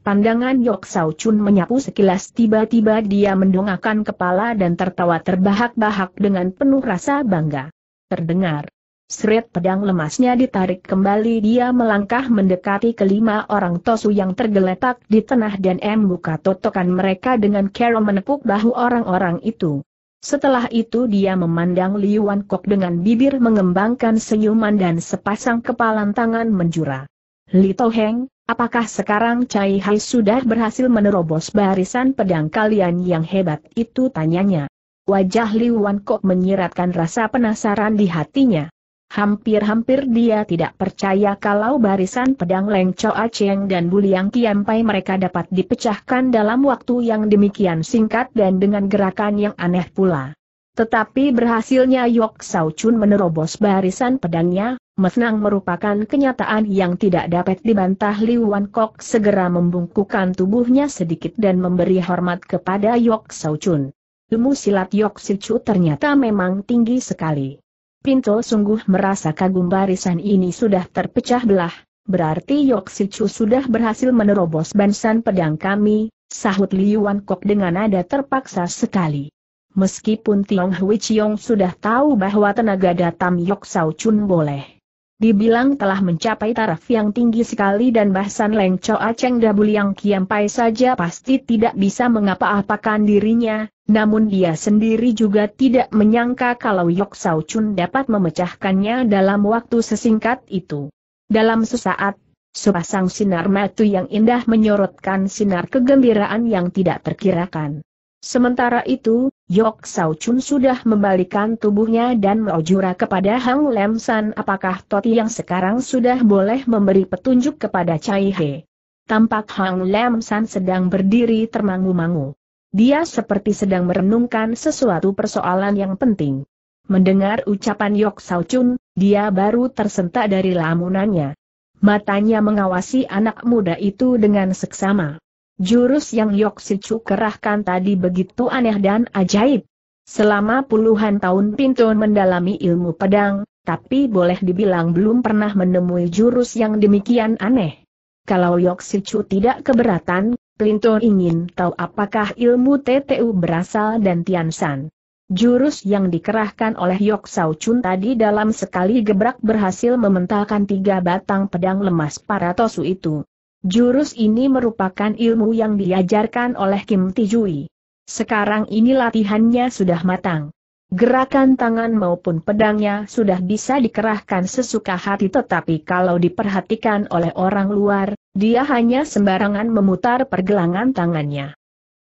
Pandangan Yok Sao Chun menyapu sekilas tiba-tiba dia mendongakkan kepala dan tertawa terbahak-bahak dengan penuh rasa bangga. Terdengar. Seret pedang lemasnya ditarik kembali dia melangkah mendekati kelima orang tosu yang tergeletak di tanah dan membuka totokan mereka dengan kera menepuk bahu orang-orang itu. Setelah itu dia memandang Liuan Kok dengan bibir mengembangkan senyuman dan sepasang kepalan tangan menjura. Li Toheng, Apakah sekarang Cai Hai sudah berhasil menerobos barisan pedang kalian yang hebat itu tanyanya. Wajah Wan Kok menyiratkan rasa penasaran di hatinya. Hampir-hampir dia tidak percaya kalau barisan pedang Leng Cho Cheng dan Buliang Kiampai mereka dapat dipecahkan dalam waktu yang demikian singkat dan dengan gerakan yang aneh pula. Tetapi berhasilnya Yok Sao Chun menerobos barisan pedangnya, Mesnang merupakan kenyataan yang tidak dapat dibantah Li Wan Kok segera membungkukkan tubuhnya sedikit dan memberi hormat kepada Yok Sau Chun. Ilmu silat Yok Sichu ternyata memang tinggi sekali. Pinto sungguh merasa kagum barisan ini sudah terpecah belah, berarti Yok Sichu sudah berhasil menerobos bansan pedang kami, sahut Li Wan Kok dengan nada terpaksa sekali. Meskipun Tiong Hui Chiong sudah tahu bahwa tenaga datam Yok Sau Chun boleh Dibilang telah mencapai taraf yang tinggi sekali dan bahasan Leng Choa Cheng Dabul yang kiampai saja pasti tidak bisa mengapa-apakan dirinya, namun dia sendiri juga tidak menyangka kalau Yok Sao Chun dapat memecahkannya dalam waktu sesingkat itu. Dalam sesaat, sepasang sinar matu yang indah menyorotkan sinar kegembiraan yang tidak terkirakan. Sementara itu, Yok Sao Chun sudah membalikan tubuhnya dan Maojura kepada Hang Lem San apakah Toti yang sekarang sudah boleh memberi petunjuk kepada Chai He. Tampak Hang Lem San sedang berdiri termangu-mangu. Dia seperti sedang merenungkan sesuatu persoalan yang penting. Mendengar ucapan Yok Sao Chun, dia baru tersentak dari lamunannya. Matanya mengawasi anak muda itu dengan seksama. Jurus yang Yoksicu kerahkan tadi begitu aneh dan ajaib. Selama puluhan tahun Pinto mendalami ilmu pedang, tapi boleh dibilang belum pernah menemui jurus yang demikian aneh. Kalau Yoksicu tidak keberatan, Pinto ingin tahu apakah ilmu TTU berasal dan Tiansan. Jurus yang dikerahkan oleh Yok Sau Chun tadi dalam sekali gebrak berhasil mementalkan tiga batang pedang lemas para Tosu itu. Jurus ini merupakan ilmu yang diajarkan oleh Kim Tijui. Sekarang ini latihannya sudah matang. Gerakan tangan maupun pedangnya sudah bisa dikerahkan sesuka hati tetapi kalau diperhatikan oleh orang luar, dia hanya sembarangan memutar pergelangan tangannya.